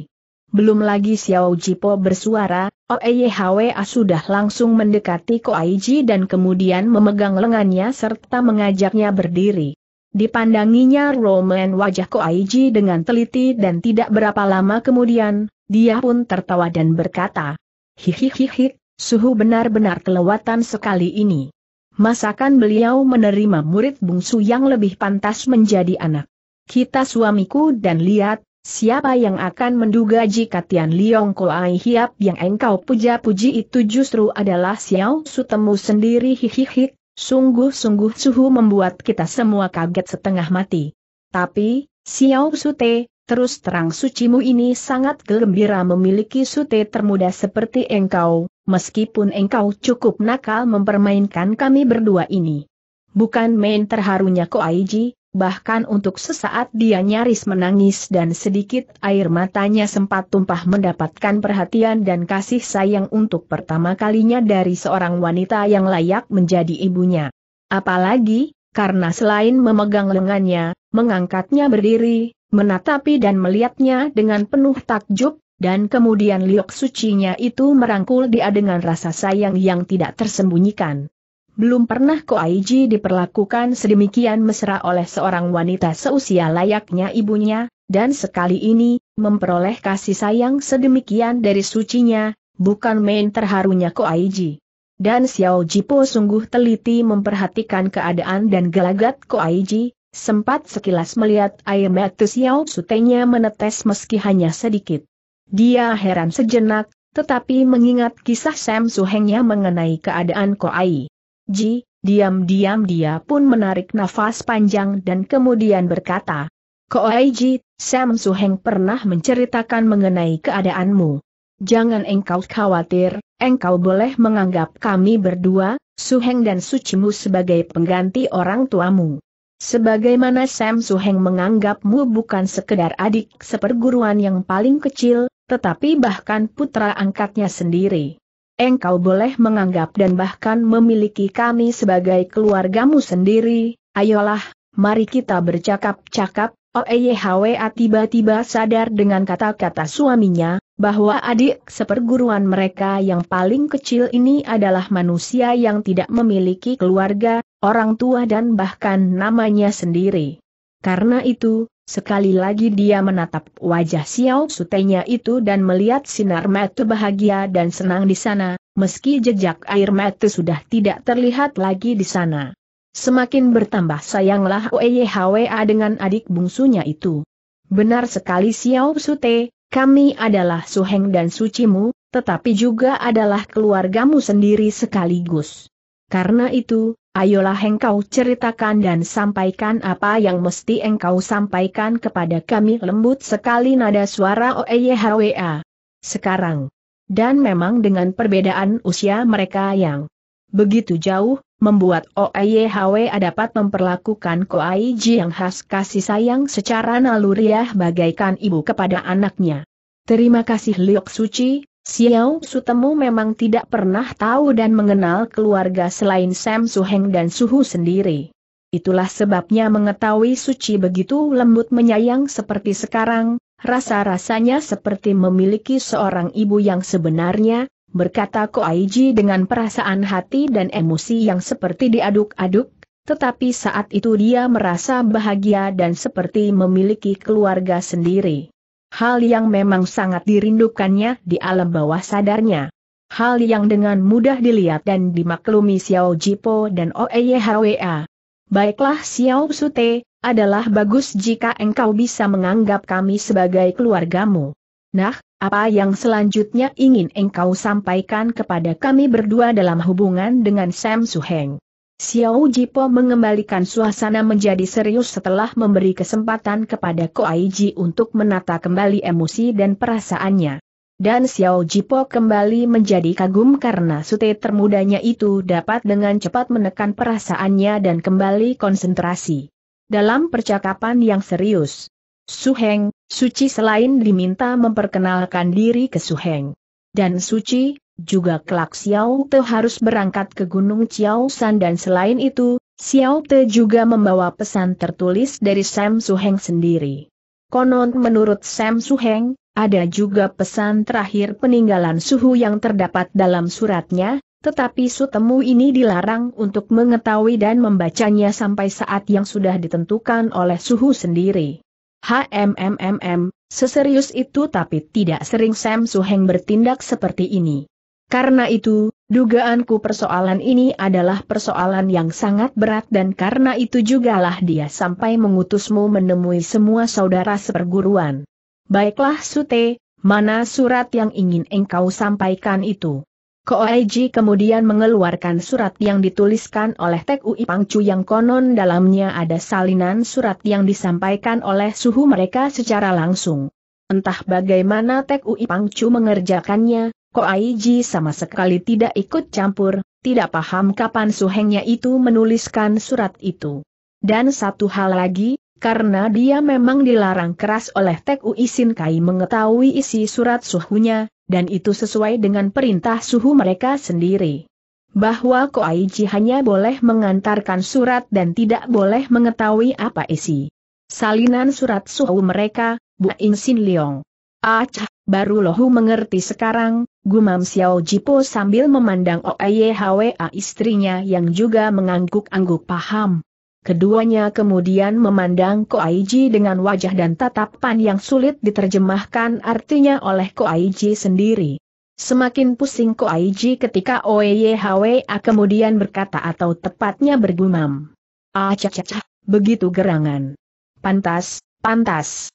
Belum lagi Xiao Jipo bersuara, Oeyehwa oh sudah langsung mendekati ko aiji dan kemudian memegang lengannya serta mengajaknya berdiri. Dipandanginya Roman wajah ko aiji dengan teliti dan tidak berapa lama kemudian, dia pun tertawa dan berkata, Hihihihi, suhu benar-benar kelewatan sekali ini. Masakan beliau menerima murid bungsu yang lebih pantas menjadi anak. Kita suamiku dan lihat, Siapa yang akan menduga jika Tian Liong Koai Hiap yang engkau puja-puji itu justru adalah Xiao Sutemu sendiri hihihi, sungguh-sungguh suhu membuat kita semua kaget setengah mati. Tapi, Xiao Sute, terus terang sucimu ini sangat gembira memiliki Sute termuda seperti engkau, meskipun engkau cukup nakal mempermainkan kami berdua ini. Bukan main terharunya Koai Ji bahkan untuk sesaat dia nyaris menangis dan sedikit air matanya sempat tumpah mendapatkan perhatian dan kasih sayang untuk pertama kalinya dari seorang wanita yang layak menjadi ibunya. Apalagi, karena selain memegang lengannya, mengangkatnya berdiri, menatapi dan melihatnya dengan penuh takjub, dan kemudian liok sucinya itu merangkul dia dengan rasa sayang yang tidak tersembunyikan belum pernah ko Koaiji diperlakukan sedemikian mesra oleh seorang wanita seusia layaknya ibunya, dan sekali ini, memperoleh kasih sayang sedemikian dari sucinya, bukan main terharunya ko Koaiji. Dan Xiao Jipo sungguh teliti memperhatikan keadaan dan gelagat ko Koaiji, sempat sekilas melihat air mata Xiao Sutenya menetes meski hanya sedikit. Dia heran sejenak, tetapi mengingat kisah Sam Suhengnya mengenai keadaan ko Koai. Ji, diam-diam dia pun menarik nafas panjang dan kemudian berkata, Koai Ji, Sam Suheng pernah menceritakan mengenai keadaanmu. Jangan engkau khawatir, engkau boleh menganggap kami berdua, Suheng dan Sucimu sebagai pengganti orang tuamu. Sebagaimana Sam Suheng menganggapmu bukan sekedar adik seperguruan yang paling kecil, tetapi bahkan putra angkatnya sendiri engkau boleh menganggap dan bahkan memiliki kami sebagai keluargamu sendiri, ayolah, mari kita bercakap-cakap, Oeyhwa tiba-tiba sadar dengan kata-kata suaminya, bahwa adik seperguruan mereka yang paling kecil ini adalah manusia yang tidak memiliki keluarga, orang tua dan bahkan namanya sendiri. Karena itu, Sekali lagi dia menatap wajah Xiao Sutenya itu dan melihat sinar mata bahagia dan senang di sana, meski jejak air mata sudah tidak terlihat lagi di sana. Semakin bertambah sayanglah OEYHWA dengan adik bungsunya itu. Benar sekali Xiao Sute, kami adalah Suheng dan Sucimu, tetapi juga adalah keluargamu sendiri sekaligus. Karena itu, Ayolah engkau ceritakan dan sampaikan apa yang mesti engkau sampaikan kepada kami lembut sekali nada suara OEYHWA. Sekarang. Dan memang dengan perbedaan usia mereka yang begitu jauh, membuat OEYHWA dapat memperlakukan Koaiji yang khas kasih sayang secara naluriah bagaikan ibu kepada anaknya. Terima kasih Liok Suci, Xiao Su temu memang tidak pernah tahu dan mengenal keluarga selain Sam Su Heng dan Suhu sendiri. Itulah sebabnya mengetahui Suci begitu lembut menyayang seperti sekarang, rasa-rasanya seperti memiliki seorang ibu yang sebenarnya, berkata Ko Aiji dengan perasaan hati dan emosi yang seperti diaduk-aduk, tetapi saat itu dia merasa bahagia dan seperti memiliki keluarga sendiri hal yang memang sangat dirindukannya di alam bawah sadarnya. Hal yang dengan mudah dilihat dan dimaklumi Xiao Jipo dan Oeyhwa. Baiklah Xiao Sute, adalah bagus jika engkau bisa menganggap kami sebagai keluargamu. Nah, apa yang selanjutnya ingin engkau sampaikan kepada kami berdua dalam hubungan dengan Sam Suheng? Xiao Jipo mengembalikan suasana menjadi serius setelah memberi kesempatan kepada Ko Aiji untuk menata kembali emosi dan perasaannya. Dan Xiao Jipo kembali menjadi kagum karena sute termudanya itu dapat dengan cepat menekan perasaannya dan kembali konsentrasi. Dalam percakapan yang serius, Su Suheng, Suci selain diminta memperkenalkan diri ke Su Heng, Dan Suci, juga kelak Xiao Te harus berangkat ke Gunung Xiao San dan selain itu, Xiao Te juga membawa pesan tertulis dari Sam Suheng sendiri. Konon menurut Sam Suheng, ada juga pesan terakhir peninggalan Suhu yang terdapat dalam suratnya, tetapi sutemu ini dilarang untuk mengetahui dan membacanya sampai saat yang sudah ditentukan oleh Suhu sendiri. HMMMM, seserius itu tapi tidak sering Sam Suheng bertindak seperti ini. Karena itu, dugaanku persoalan ini adalah persoalan yang sangat berat dan karena itu jugalah dia sampai mengutusmu menemui semua saudara seperguruan. Baiklah Sute, mana surat yang ingin engkau sampaikan itu? Koaiji kemudian mengeluarkan surat yang dituliskan oleh Tek Ui Pangcu yang konon dalamnya ada salinan surat yang disampaikan oleh suhu mereka secara langsung. Entah bagaimana Tek Ui Pangcu mengerjakannya, Ko Aiji sama sekali tidak ikut campur, tidak paham kapan suhengnya itu menuliskan surat itu. Dan satu hal lagi, karena dia memang dilarang keras oleh Tek Uisin Kai mengetahui isi surat suhunya, dan itu sesuai dengan perintah suhu mereka sendiri. Bahwa Ko Aiji hanya boleh mengantarkan surat dan tidak boleh mengetahui apa isi. Salinan surat suhu mereka, Bu Insin Leong. Acah! Ah, Baru Lohu mengerti sekarang, gumam Xiao Jipo sambil memandang e Hwa, istrinya yang juga mengangguk-angguk paham. Keduanya kemudian memandang Ko Aiji dengan wajah dan tatapan yang sulit diterjemahkan artinya oleh Ko Aiji sendiri. Semakin pusing Ko Aiji ketika e Hwa kemudian berkata atau tepatnya bergumam. Ah cah begitu gerangan. Pantas, pantas.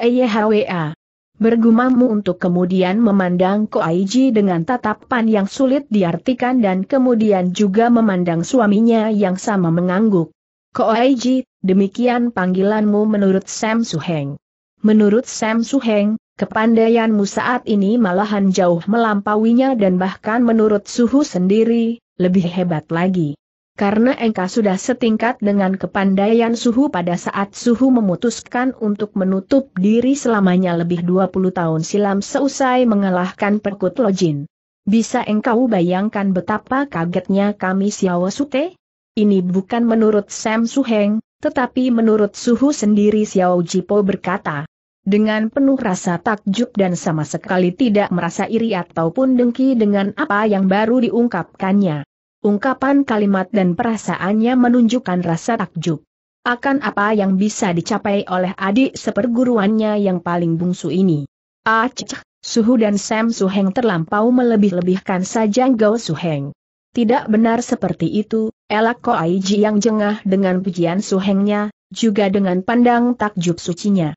E Hwa. Bergumammu untuk kemudian memandang Ko Koaiji dengan tatapan yang sulit diartikan dan kemudian juga memandang suaminya yang sama mengangguk. Ko Koaiji, demikian panggilanmu menurut Sam Suheng. Menurut Sam Suheng, kepandaianmu saat ini malahan jauh melampauinya dan bahkan menurut Suhu sendiri, lebih hebat lagi karena engkau sudah setingkat dengan kepandaian suhu pada saat suhu memutuskan untuk menutup diri selamanya lebih 20 tahun silam seusai mengalahkan perkut lojin. Bisa engkau bayangkan betapa kagetnya kami Xiao Sute? Ini bukan menurut Sam Suheng, tetapi menurut suhu sendiri Xiao Jipo berkata. Dengan penuh rasa takjub dan sama sekali tidak merasa iri ataupun dengki dengan apa yang baru diungkapkannya. Ungkapan kalimat dan perasaannya menunjukkan rasa takjub. Akan apa yang bisa dicapai oleh adik seperguruannya yang paling bungsu ini. Acah, Suhu dan Sam Suheng terlampau melebih-lebihkan saja Gao Suheng. Tidak benar seperti itu, Elak Koaiji yang jengah dengan pujian Suhengnya, juga dengan pandang takjub sucinya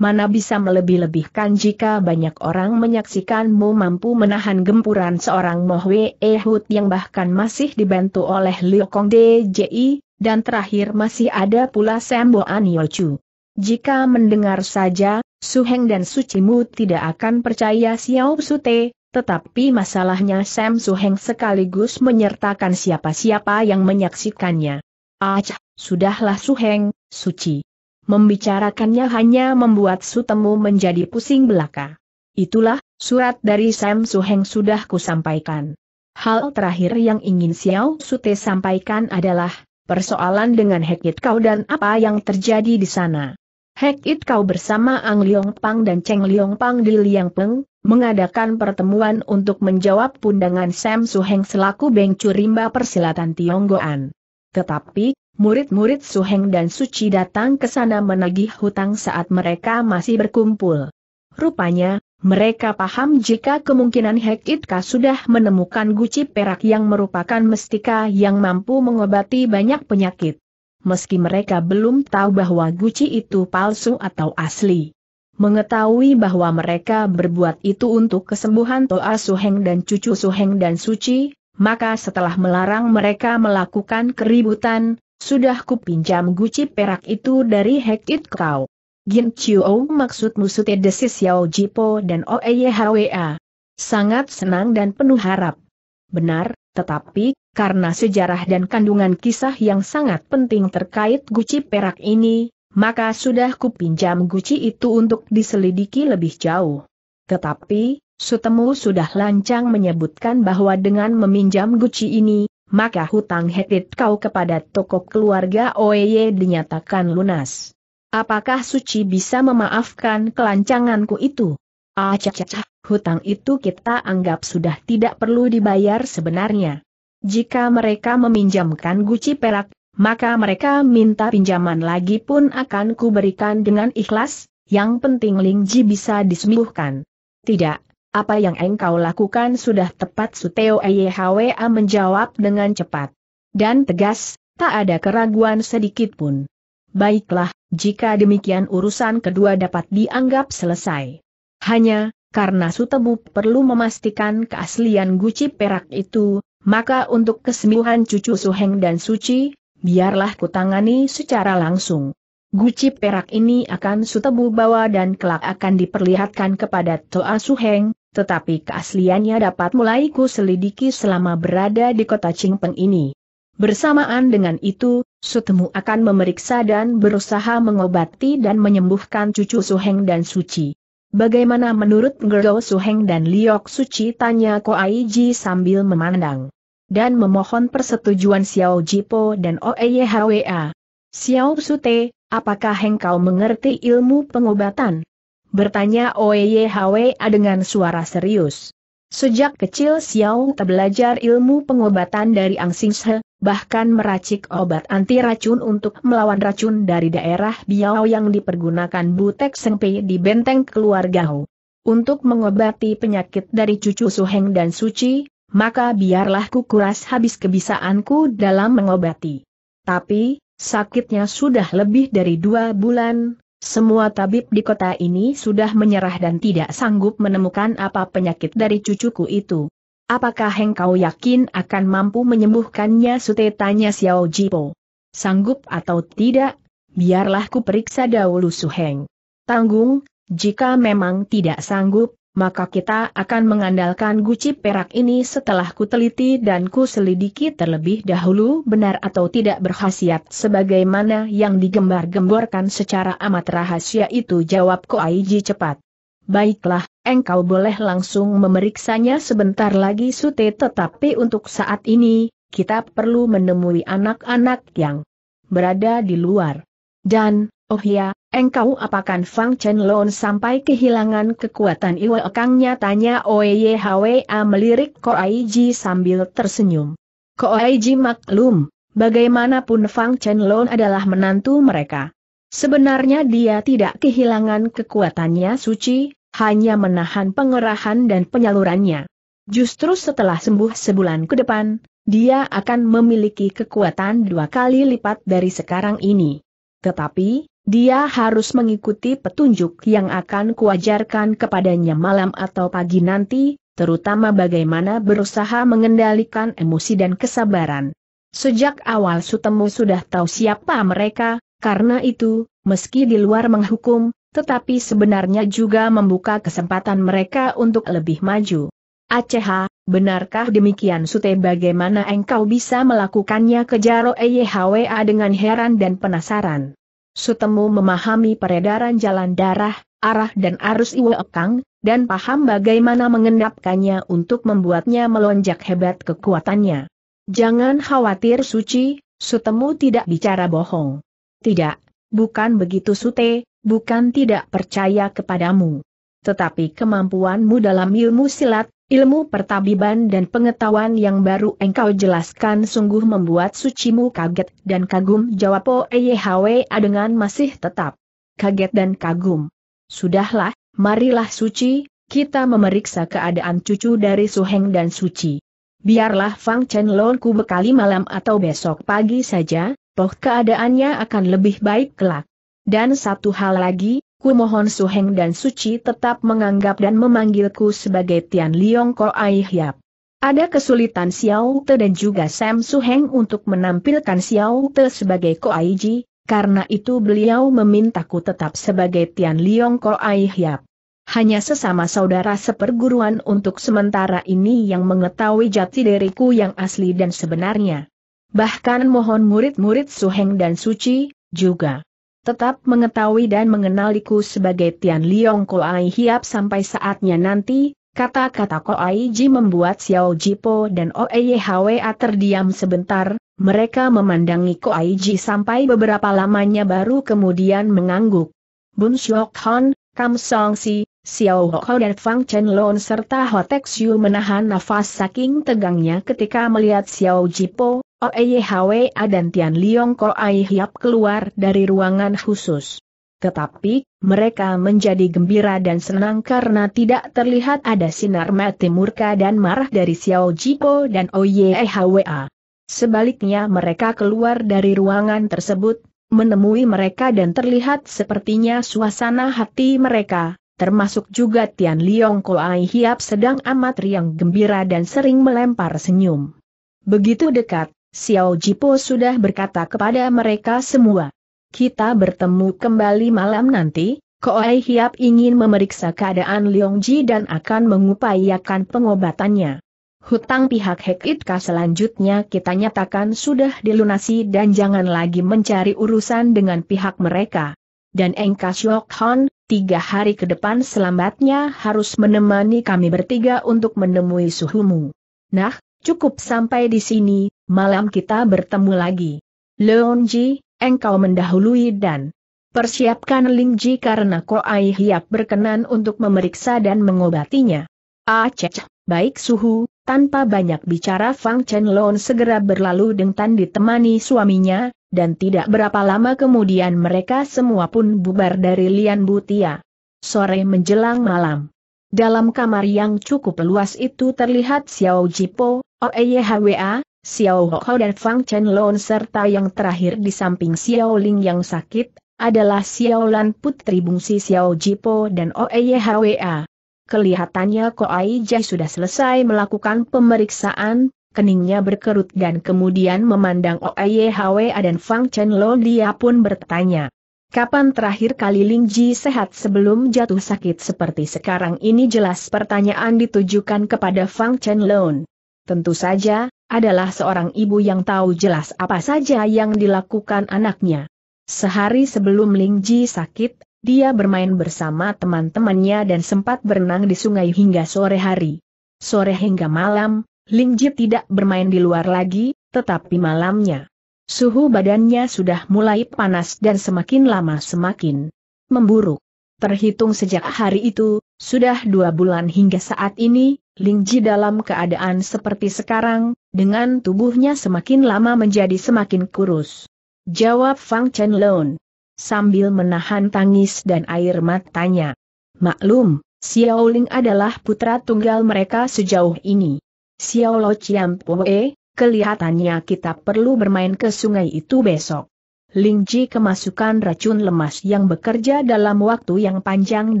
mana bisa melebih-lebihkan jika banyak orang menyaksikanmu mampu menahan gempuran seorang Mohwe Ehud yang bahkan masih dibantu oleh Liu Kong DJI, dan terakhir masih ada pula Sembo Yochu. Jika mendengar saja, Su Heng dan Sucimu tidak akan percaya Xiao Sute, tetapi masalahnya Sam Su Heng sekaligus menyertakan siapa-siapa yang menyaksikannya. Ah, sudahlah Su Su Suci. Membicarakannya hanya membuat Sutemu menjadi pusing belaka. Itulah, surat dari Sam Suheng sudah kusampaikan. Hal terakhir yang ingin Xiao Sute sampaikan adalah, persoalan dengan Hekit Kau dan apa yang terjadi di sana. Hekit Kau bersama Ang Liong Pang dan Cheng Liong Pang di Liang Peng, mengadakan pertemuan untuk menjawab pundangan Sam Suheng selaku Beng Curimba Persilatan Tionggoan. Tetapi, Murid-murid Suheng dan Suci datang ke sana menagih hutang saat mereka masih berkumpul. Rupanya, mereka paham jika kemungkinan Hekitka sudah menemukan guci perak yang merupakan mestika yang mampu mengobati banyak penyakit. Meski mereka belum tahu bahwa guci itu palsu atau asli. Mengetahui bahwa mereka berbuat itu untuk kesembuhan Toa Suheng dan cucu Suheng dan Suci, maka setelah melarang mereka melakukan keributan, sudah kupinjam guci perak itu dari Hekit kau. Gin Chiu maksudmu Sute Desi Xiao Jipo dan Oeyhwa. Sangat senang dan penuh harap. Benar, tetapi, karena sejarah dan kandungan kisah yang sangat penting terkait guci perak ini, maka sudah kupinjam guci itu untuk diselidiki lebih jauh. Tetapi, Sutemu sudah lancang menyebutkan bahwa dengan meminjam guci ini, maka hutang hetit kau kepada tokoh keluarga Oye dinyatakan lunas. Apakah Suci bisa memaafkan kelancanganku itu? Ah, cacah, hutang itu kita anggap sudah tidak perlu dibayar sebenarnya. Jika mereka meminjamkan guci perak, maka mereka minta pinjaman lagi pun akan kuberikan dengan ikhlas, yang penting Lingji bisa disembuhkan. Tidak, apa yang engkau lakukan sudah tepat Suteo Eyehwa menjawab dengan cepat. Dan tegas, tak ada keraguan sedikit pun. Baiklah, jika demikian urusan kedua dapat dianggap selesai. Hanya, karena Sutebu perlu memastikan keaslian guci perak itu, maka untuk kesembuhan cucu Suheng dan Suci, biarlah kutangani secara langsung. Guci perak ini akan Sutebu bawa dan kelak akan diperlihatkan kepada Toa Suheng, tetapi keasliannya dapat mulai ku selidiki selama berada di kota Cingpeng ini. Bersamaan dengan itu, Sutemu akan memeriksa dan berusaha mengobati dan menyembuhkan cucu Suheng dan Suci. Bagaimana menurut Ngergo Suheng dan Liok Suci tanya Ko Koaiji sambil memandang dan memohon persetujuan Xiao Jipo dan Oeyehwa. Xiao Sute, apakah engkau mengerti ilmu pengobatan? bertanya Oyehwe dengan suara serius. Sejak kecil Xiao Te belajar ilmu pengobatan dari Ang Singse, bahkan meracik obat anti racun untuk melawan racun dari daerah Biao yang dipergunakan Butek Sengpei di benteng keluarga Hu. Untuk mengobati penyakit dari cucu Suheng dan Suci, maka biarlah ku kuras habis kebisaanku dalam mengobati. Tapi, sakitnya sudah lebih dari dua bulan, semua tabib di kota ini sudah menyerah dan tidak sanggup menemukan apa penyakit dari cucuku itu. Apakah engkau yakin akan mampu menyembuhkannya? Sute tanya Xiao Jipo. Sanggup atau tidak, biarlah ku periksa dahulu Suheng. Tanggung, jika memang tidak sanggup, maka kita akan mengandalkan guci perak ini setelah teliti dan selidiki terlebih dahulu benar atau tidak berkhasiat sebagaimana yang digembar-gemborkan secara amat rahasia itu jawab Aiji cepat. Baiklah, engkau boleh langsung memeriksanya sebentar lagi Sute tetapi untuk saat ini, kita perlu menemui anak-anak yang berada di luar. Dan, oh ya, Engkau apakan Fang Chen Lon sampai kehilangan kekuatan Iwa Ekangnya tanya Oeyehwa melirik Ko Aiji sambil tersenyum. Ko Aiji maklum, bagaimanapun Fang Chen Lon adalah menantu mereka. Sebenarnya dia tidak kehilangan kekuatannya suci, hanya menahan pengerahan dan penyalurannya. Justru setelah sembuh sebulan ke depan, dia akan memiliki kekuatan dua kali lipat dari sekarang ini. Tetapi, dia harus mengikuti petunjuk yang akan kuajarkan kepadanya malam atau pagi nanti, terutama bagaimana berusaha mengendalikan emosi dan kesabaran. Sejak awal Sutemu sudah tahu siapa mereka, karena itu, meski di luar menghukum, tetapi sebenarnya juga membuka kesempatan mereka untuk lebih maju. Aceh, benarkah demikian Sute bagaimana engkau bisa melakukannya ke Jaro Eyehwa dengan heran dan penasaran? Sutemu memahami peredaran jalan darah, arah dan arus iwekang, dan paham bagaimana mengendapkannya untuk membuatnya melonjak hebat kekuatannya. Jangan khawatir Suci, Sutemu tidak bicara bohong. Tidak, bukan begitu Sute, bukan tidak percaya kepadamu. Tetapi kemampuanmu dalam ilmu silat, Ilmu pertabiban dan pengetahuan yang baru engkau jelaskan sungguh membuat sucimu kaget dan kagum jawab Po e adengan dengan masih tetap kaget dan kagum. Sudahlah, marilah suci, kita memeriksa keadaan cucu dari Suheng dan Suci. Biarlah Fang Chen Lon ku bekali malam atau besok pagi saja, toh keadaannya akan lebih baik kelak. Dan satu hal lagi, Ku mohon Heng dan Suci tetap menganggap dan memanggilku sebagai Tian Liong Ko Ai Hiap. Ada kesulitan Xiao Te dan juga Sam Su Heng untuk menampilkan Xiao Te sebagai Ko Ai Ji, karena itu beliau memintaku tetap sebagai Tian Liong Ko Ai Hiap. Hanya sesama saudara seperguruan untuk sementara ini yang mengetahui jati diriku yang asli dan sebenarnya. Bahkan mohon murid-murid Su Heng dan Suci, juga tetap mengetahui dan mengenaliku sebagai Tian Liong Ai Hiap sampai saatnya nanti, kata-kata Ko Ai Ji membuat Xiao Jipo dan Oeyehwa terdiam sebentar, mereka memandangi Ai Ji sampai beberapa lamanya baru kemudian mengangguk. Bun Shok Han, Kam Song Si, Xiao Ho dan Fang Chen Lon serta Hotek Xiu menahan nafas saking tegangnya ketika melihat Xiao Jipo, Oeyhwa dan Tian Liong Koai Hiap keluar dari ruangan khusus. Tetapi, mereka menjadi gembira dan senang karena tidak terlihat ada sinar mati murka dan marah dari Xiao Jipo dan OEYHWA. Sebaliknya mereka keluar dari ruangan tersebut, menemui mereka dan terlihat sepertinya suasana hati mereka, termasuk juga Tian Liong Koai Hiap sedang amat riang gembira dan sering melempar senyum. Begitu dekat, Xiao Jipo sudah berkata kepada mereka semua. Kita bertemu kembali malam nanti, Koai Hiap ingin memeriksa keadaan Leong Ji dan akan mengupayakan pengobatannya. Hutang pihak Hekitka selanjutnya kita nyatakan sudah dilunasi dan jangan lagi mencari urusan dengan pihak mereka. Dan Engka Syok Hon, tiga hari ke depan selambatnya harus menemani kami bertiga untuk menemui suhumu. Nah, Cukup sampai di sini, malam kita bertemu lagi. Ji, engkau mendahului dan persiapkan Ling Ji karena Koai Hiap berkenan untuk memeriksa dan mengobatinya. Aceh, baik suhu, tanpa banyak bicara Fang Chen Leong segera berlalu dengan ditemani suaminya, dan tidak berapa lama kemudian mereka semua pun bubar dari Lian Butia. Sore menjelang malam. Dalam kamar yang cukup luas itu terlihat Xiao Jipo, OEYHWA, Xiao Hoho dan Fang Chen Loon serta yang terakhir di samping Xiao Ling yang sakit, adalah Xiao Lan Putri Bungsi Xiao Jipo dan OEYHWA. Kelihatannya Koai Jai sudah selesai melakukan pemeriksaan, keningnya berkerut dan kemudian memandang OEYHWA dan Fang Chen dia pun bertanya. Kapan terakhir kali Ling Ji sehat sebelum jatuh sakit seperti sekarang ini jelas pertanyaan ditujukan kepada Fang Chen Loon tentu saja, adalah seorang ibu yang tahu jelas apa saja yang dilakukan anaknya. Sehari sebelum Ling Ji sakit, dia bermain bersama teman-temannya dan sempat berenang di sungai hingga sore hari. Sore hingga malam, Ling Ji tidak bermain di luar lagi, tetapi malamnya. Suhu badannya sudah mulai panas dan semakin lama semakin memburuk. Terhitung sejak hari itu, sudah dua bulan hingga saat ini, Lingji dalam keadaan seperti sekarang, dengan tubuhnya semakin lama menjadi semakin kurus. Jawab Fang Chen Lun. Sambil menahan tangis dan air matanya. Maklum, Xiao Ling adalah putra tunggal mereka sejauh ini. Xiao Chiam Chiampoe, kelihatannya kita perlu bermain ke sungai itu besok. Lingji kemasukan racun lemas yang bekerja dalam waktu yang panjang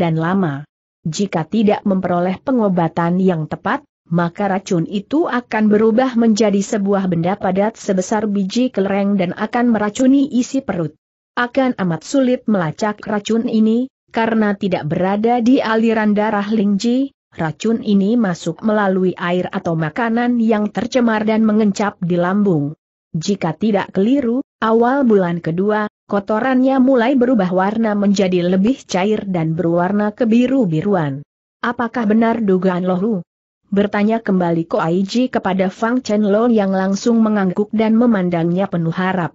dan lama. Jika tidak memperoleh pengobatan yang tepat, maka racun itu akan berubah menjadi sebuah benda padat sebesar biji kelereng dan akan meracuni isi perut. Akan amat sulit melacak racun ini, karena tidak berada di aliran darah Lingji, racun ini masuk melalui air atau makanan yang tercemar dan mengencap di lambung. Jika tidak keliru, awal bulan kedua, kotorannya mulai berubah warna menjadi lebih cair dan berwarna kebiru-biruan. Apakah benar dugaan Lohu? Bertanya kembali Ko Aiji kepada Fang Chen Lo yang langsung mengangguk dan memandangnya penuh harap.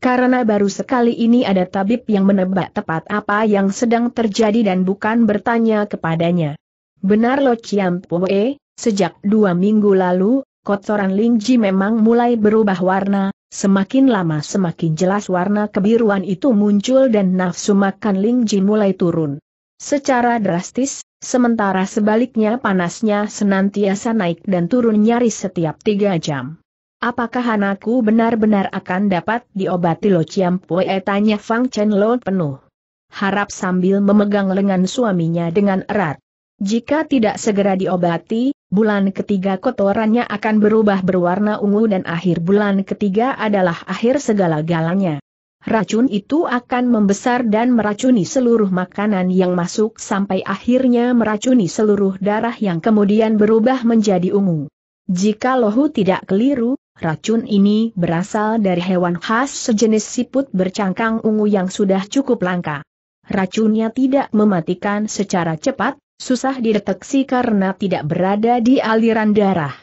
Karena baru sekali ini ada tabib yang menebak tepat apa yang sedang terjadi dan bukan bertanya kepadanya. Benar Lo Chiam Poe, sejak dua minggu lalu, kotoran Lingji memang mulai berubah warna, semakin lama semakin jelas warna kebiruan itu muncul dan nafsu makan Lingji mulai turun. Secara drastis, sementara sebaliknya panasnya senantiasa naik dan turun nyaris setiap tiga jam. Apakah anakku benar-benar akan dapat diobati Lo Poi? tanya Fang Chen Lo penuh. Harap sambil memegang lengan suaminya dengan erat. Jika tidak segera diobati, bulan ketiga kotorannya akan berubah berwarna ungu dan akhir bulan ketiga adalah akhir segala galanya. Racun itu akan membesar dan meracuni seluruh makanan yang masuk sampai akhirnya meracuni seluruh darah yang kemudian berubah menjadi ungu. Jika lohu tidak keliru, racun ini berasal dari hewan khas sejenis siput bercangkang ungu yang sudah cukup langka. Racunnya tidak mematikan secara cepat, Susah dideteksi karena tidak berada di aliran darah.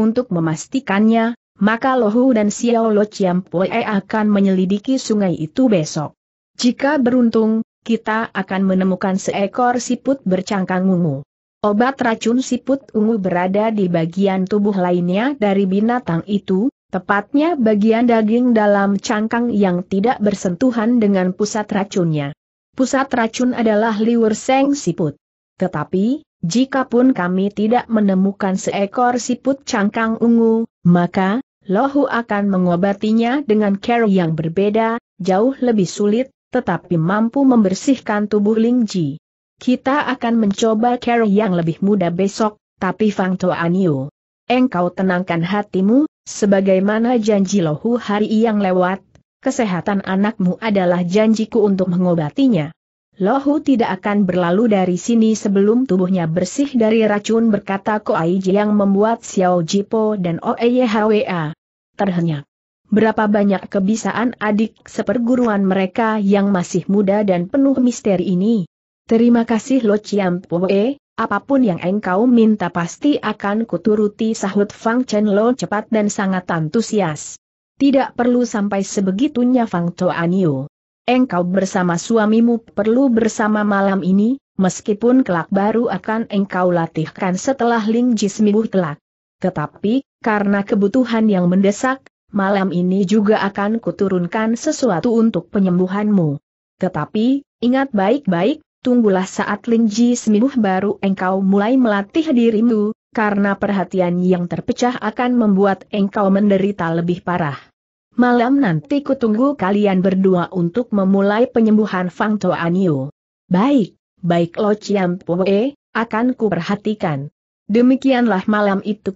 Untuk memastikannya, maka Lohu dan Xiao Lo Chiampoe akan menyelidiki sungai itu besok. Jika beruntung, kita akan menemukan seekor siput bercangkang ungu. Obat racun siput ungu berada di bagian tubuh lainnya dari binatang itu, tepatnya bagian daging dalam cangkang yang tidak bersentuhan dengan pusat racunnya. Pusat racun adalah liur seng siput. Tetapi, jika pun kami tidak menemukan seekor siput cangkang ungu, maka, Lohu akan mengobatinya dengan cara yang berbeda, jauh lebih sulit, tetapi mampu membersihkan tubuh Lingji. Kita akan mencoba cara yang lebih mudah besok, tapi Fang Toanio. Engkau tenangkan hatimu, sebagaimana janji Lohu hari yang lewat, kesehatan anakmu adalah janjiku untuk mengobatinya. Lohu tidak akan berlalu dari sini sebelum tubuhnya bersih dari racun berkata Koaiji yang membuat Xiao Jipo dan Oeyhwa terhenyak. Berapa banyak kebisaan adik seperguruan mereka yang masih muda dan penuh misteri ini. Terima kasih Lo Chiam Poe, apapun yang engkau minta pasti akan kuturuti sahut Fang Chen Lo cepat dan sangat antusias. Tidak perlu sampai sebegitunya Fang Yu engkau bersama suamimu perlu bersama malam ini, meskipun kelak baru akan engkau latihkan setelah Ling seminggu kelak. Tetapi, karena kebutuhan yang mendesak, malam ini juga akan kuturunkan sesuatu untuk penyembuhanmu. Tetapi, ingat baik-baik, tunggulah saat Ling seminggu baru engkau mulai melatih dirimu, karena perhatian yang terpecah akan membuat engkau menderita lebih parah. Malam nanti kutunggu kalian berdua untuk memulai penyembuhan Fang Toanio. Baik, baik Lo Chiam Poe, akan kuperhatikan. Demikianlah malam itu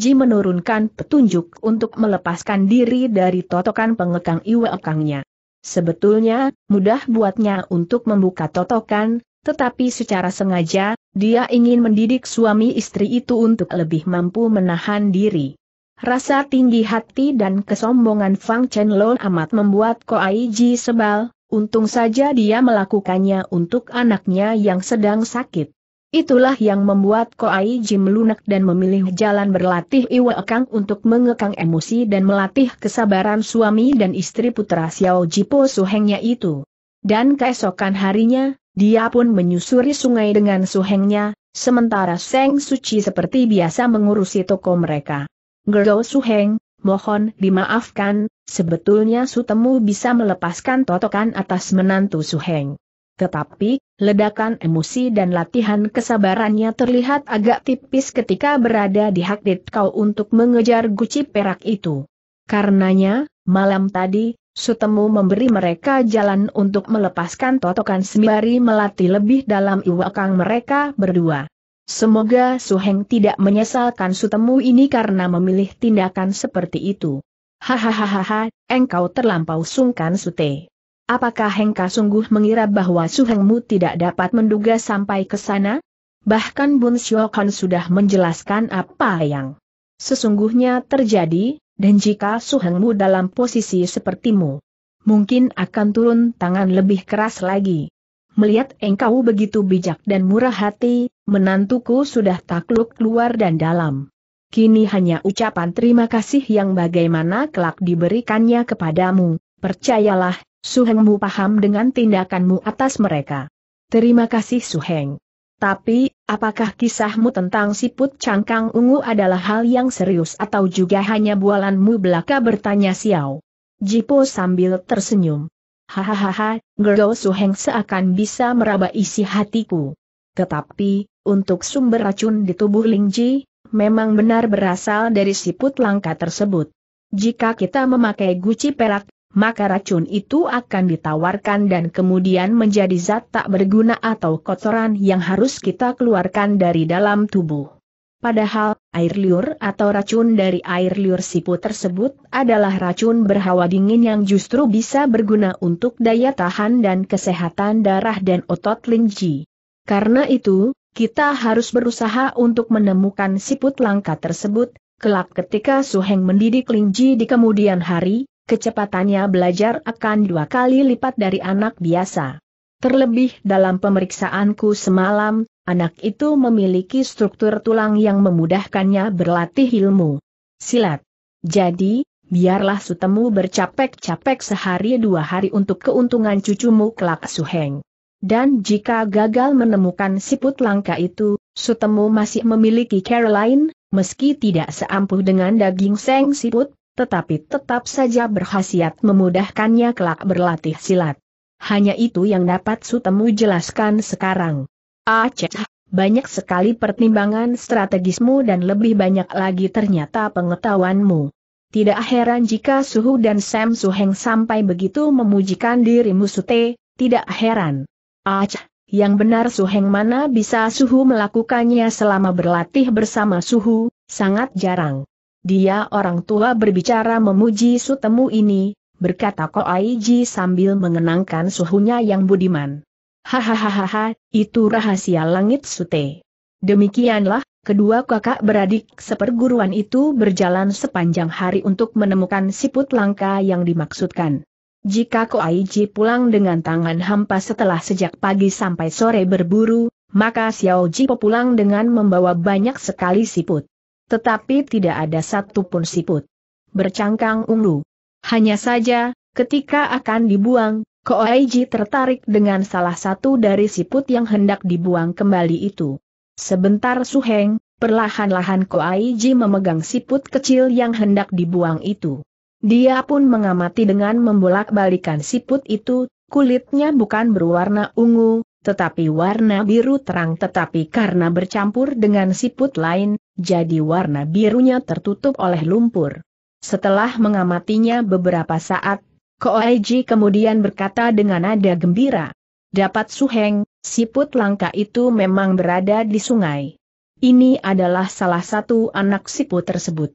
Ji menurunkan petunjuk untuk melepaskan diri dari totokan pengekang iwekangnya. Sebetulnya, mudah buatnya untuk membuka totokan, tetapi secara sengaja, dia ingin mendidik suami istri itu untuk lebih mampu menahan diri. Rasa tinggi hati dan kesombongan Fang Chen Lo amat membuat Koai Ji sebal, untung saja dia melakukannya untuk anaknya yang sedang sakit. Itulah yang membuat Koai Ji melunak dan memilih jalan berlatih Iwa Kang untuk mengekang emosi dan melatih kesabaran suami dan istri putra Xiao Jipo suhengnya itu. Dan keesokan harinya, dia pun menyusuri sungai dengan suhengnya, sementara Seng Suci seperti biasa mengurusi toko mereka. Gero Suheng, mohon dimaafkan, sebetulnya Sutemu bisa melepaskan totokan atas menantu Suheng. Tetapi, ledakan emosi dan latihan kesabarannya terlihat agak tipis ketika berada di hak Kau untuk mengejar guci perak itu. Karenanya, malam tadi, Sutemu memberi mereka jalan untuk melepaskan totokan sembari melatih lebih dalam iwakang mereka berdua. Semoga Su Heng tidak menyesalkan sutemu ini karena memilih tindakan seperti itu. Hahaha, engkau terlampau sungkan Sute. Apakah Hengka sungguh mengira bahwa Su Hengmu tidak dapat menduga sampai ke sana? Bahkan Bun Xiaokan sudah menjelaskan apa yang sesungguhnya terjadi, dan jika Su Hengmu dalam posisi sepertimu, mungkin akan turun tangan lebih keras lagi. Melihat engkau begitu bijak dan murah hati, menantuku sudah takluk luar dan dalam. Kini hanya ucapan terima kasih yang bagaimana kelak diberikannya kepadamu, percayalah, Suhengmu paham dengan tindakanmu atas mereka. Terima kasih Suheng. Tapi, apakah kisahmu tentang siput cangkang ungu adalah hal yang serius atau juga hanya bualanmu belaka bertanya Xiao? Jipo sambil tersenyum. Hahaha, Gerdo Suheng seakan bisa meraba isi hatiku. Tetapi, untuk sumber racun di tubuh Lingji, memang benar berasal dari siput langka tersebut. Jika kita memakai guci perak, maka racun itu akan ditawarkan dan kemudian menjadi zat tak berguna atau kotoran yang harus kita keluarkan dari dalam tubuh. Padahal, air liur atau racun dari air liur siput tersebut adalah racun berhawa dingin yang justru bisa berguna untuk daya tahan dan kesehatan darah dan otot lingji. Karena itu, kita harus berusaha untuk menemukan siput langka tersebut, kelak ketika Su Heng mendidik Lingji di kemudian hari, kecepatannya belajar akan dua kali lipat dari anak biasa. Terlebih dalam pemeriksaanku semalam, anak itu memiliki struktur tulang yang memudahkannya berlatih ilmu silat. Jadi, biarlah sutemu bercapek-capek sehari dua hari untuk keuntungan cucumu kelak Suheng. Dan jika gagal menemukan siput langka itu, Sutemu masih memiliki Caroline, meski tidak seampuh dengan daging seng siput, tetapi tetap saja berhasiat memudahkannya kelak berlatih silat. Hanya itu yang dapat Sutemu jelaskan sekarang. Aceh, ah, banyak sekali pertimbangan strategismu dan lebih banyak lagi ternyata pengetahuanmu. Tidak heran jika Suhu dan Sam Suheng sampai begitu memujikan dirimu Sute, tidak heran. Ah, yang benar Suheng mana bisa Suhu melakukannya selama berlatih bersama Suhu, sangat jarang. Dia orang tua berbicara memuji Sutemu ini, berkata Ko Aiji sambil mengenangkan suhunya yang budiman. Hahaha, itu rahasia langit Sute. Demikianlah, kedua kakak beradik seperguruan itu berjalan sepanjang hari untuk menemukan siput langka yang dimaksudkan. Jika Ko Koaiji pulang dengan tangan hampa setelah sejak pagi sampai sore berburu, maka Xiao Jipo pulang dengan membawa banyak sekali siput. Tetapi tidak ada satupun siput. Bercangkang ungu. Hanya saja, ketika akan dibuang, Ko Koaiji tertarik dengan salah satu dari siput yang hendak dibuang kembali itu. Sebentar Suheng, perlahan-lahan Ko Koaiji memegang siput kecil yang hendak dibuang itu. Dia pun mengamati dengan membolak-balikan siput itu, kulitnya bukan berwarna ungu, tetapi warna biru terang tetapi karena bercampur dengan siput lain, jadi warna birunya tertutup oleh lumpur. Setelah mengamatinya beberapa saat, Koaiji kemudian berkata dengan nada gembira. Dapat suheng, siput langka itu memang berada di sungai. Ini adalah salah satu anak siput tersebut.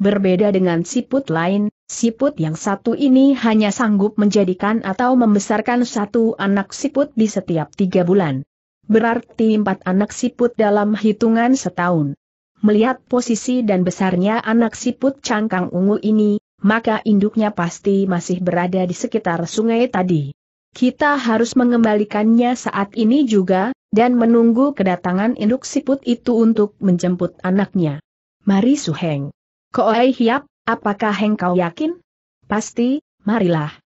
Berbeda dengan siput lain, Siput yang satu ini hanya sanggup menjadikan atau membesarkan satu anak siput di setiap tiga bulan. Berarti empat anak siput dalam hitungan setahun. Melihat posisi dan besarnya anak siput cangkang ungu ini, maka induknya pasti masih berada di sekitar sungai tadi. Kita harus mengembalikannya saat ini juga, dan menunggu kedatangan induk siput itu untuk menjemput anaknya. Mari Suheng. Koai Hiap, Apakah engkau yakin? Pasti, marilah.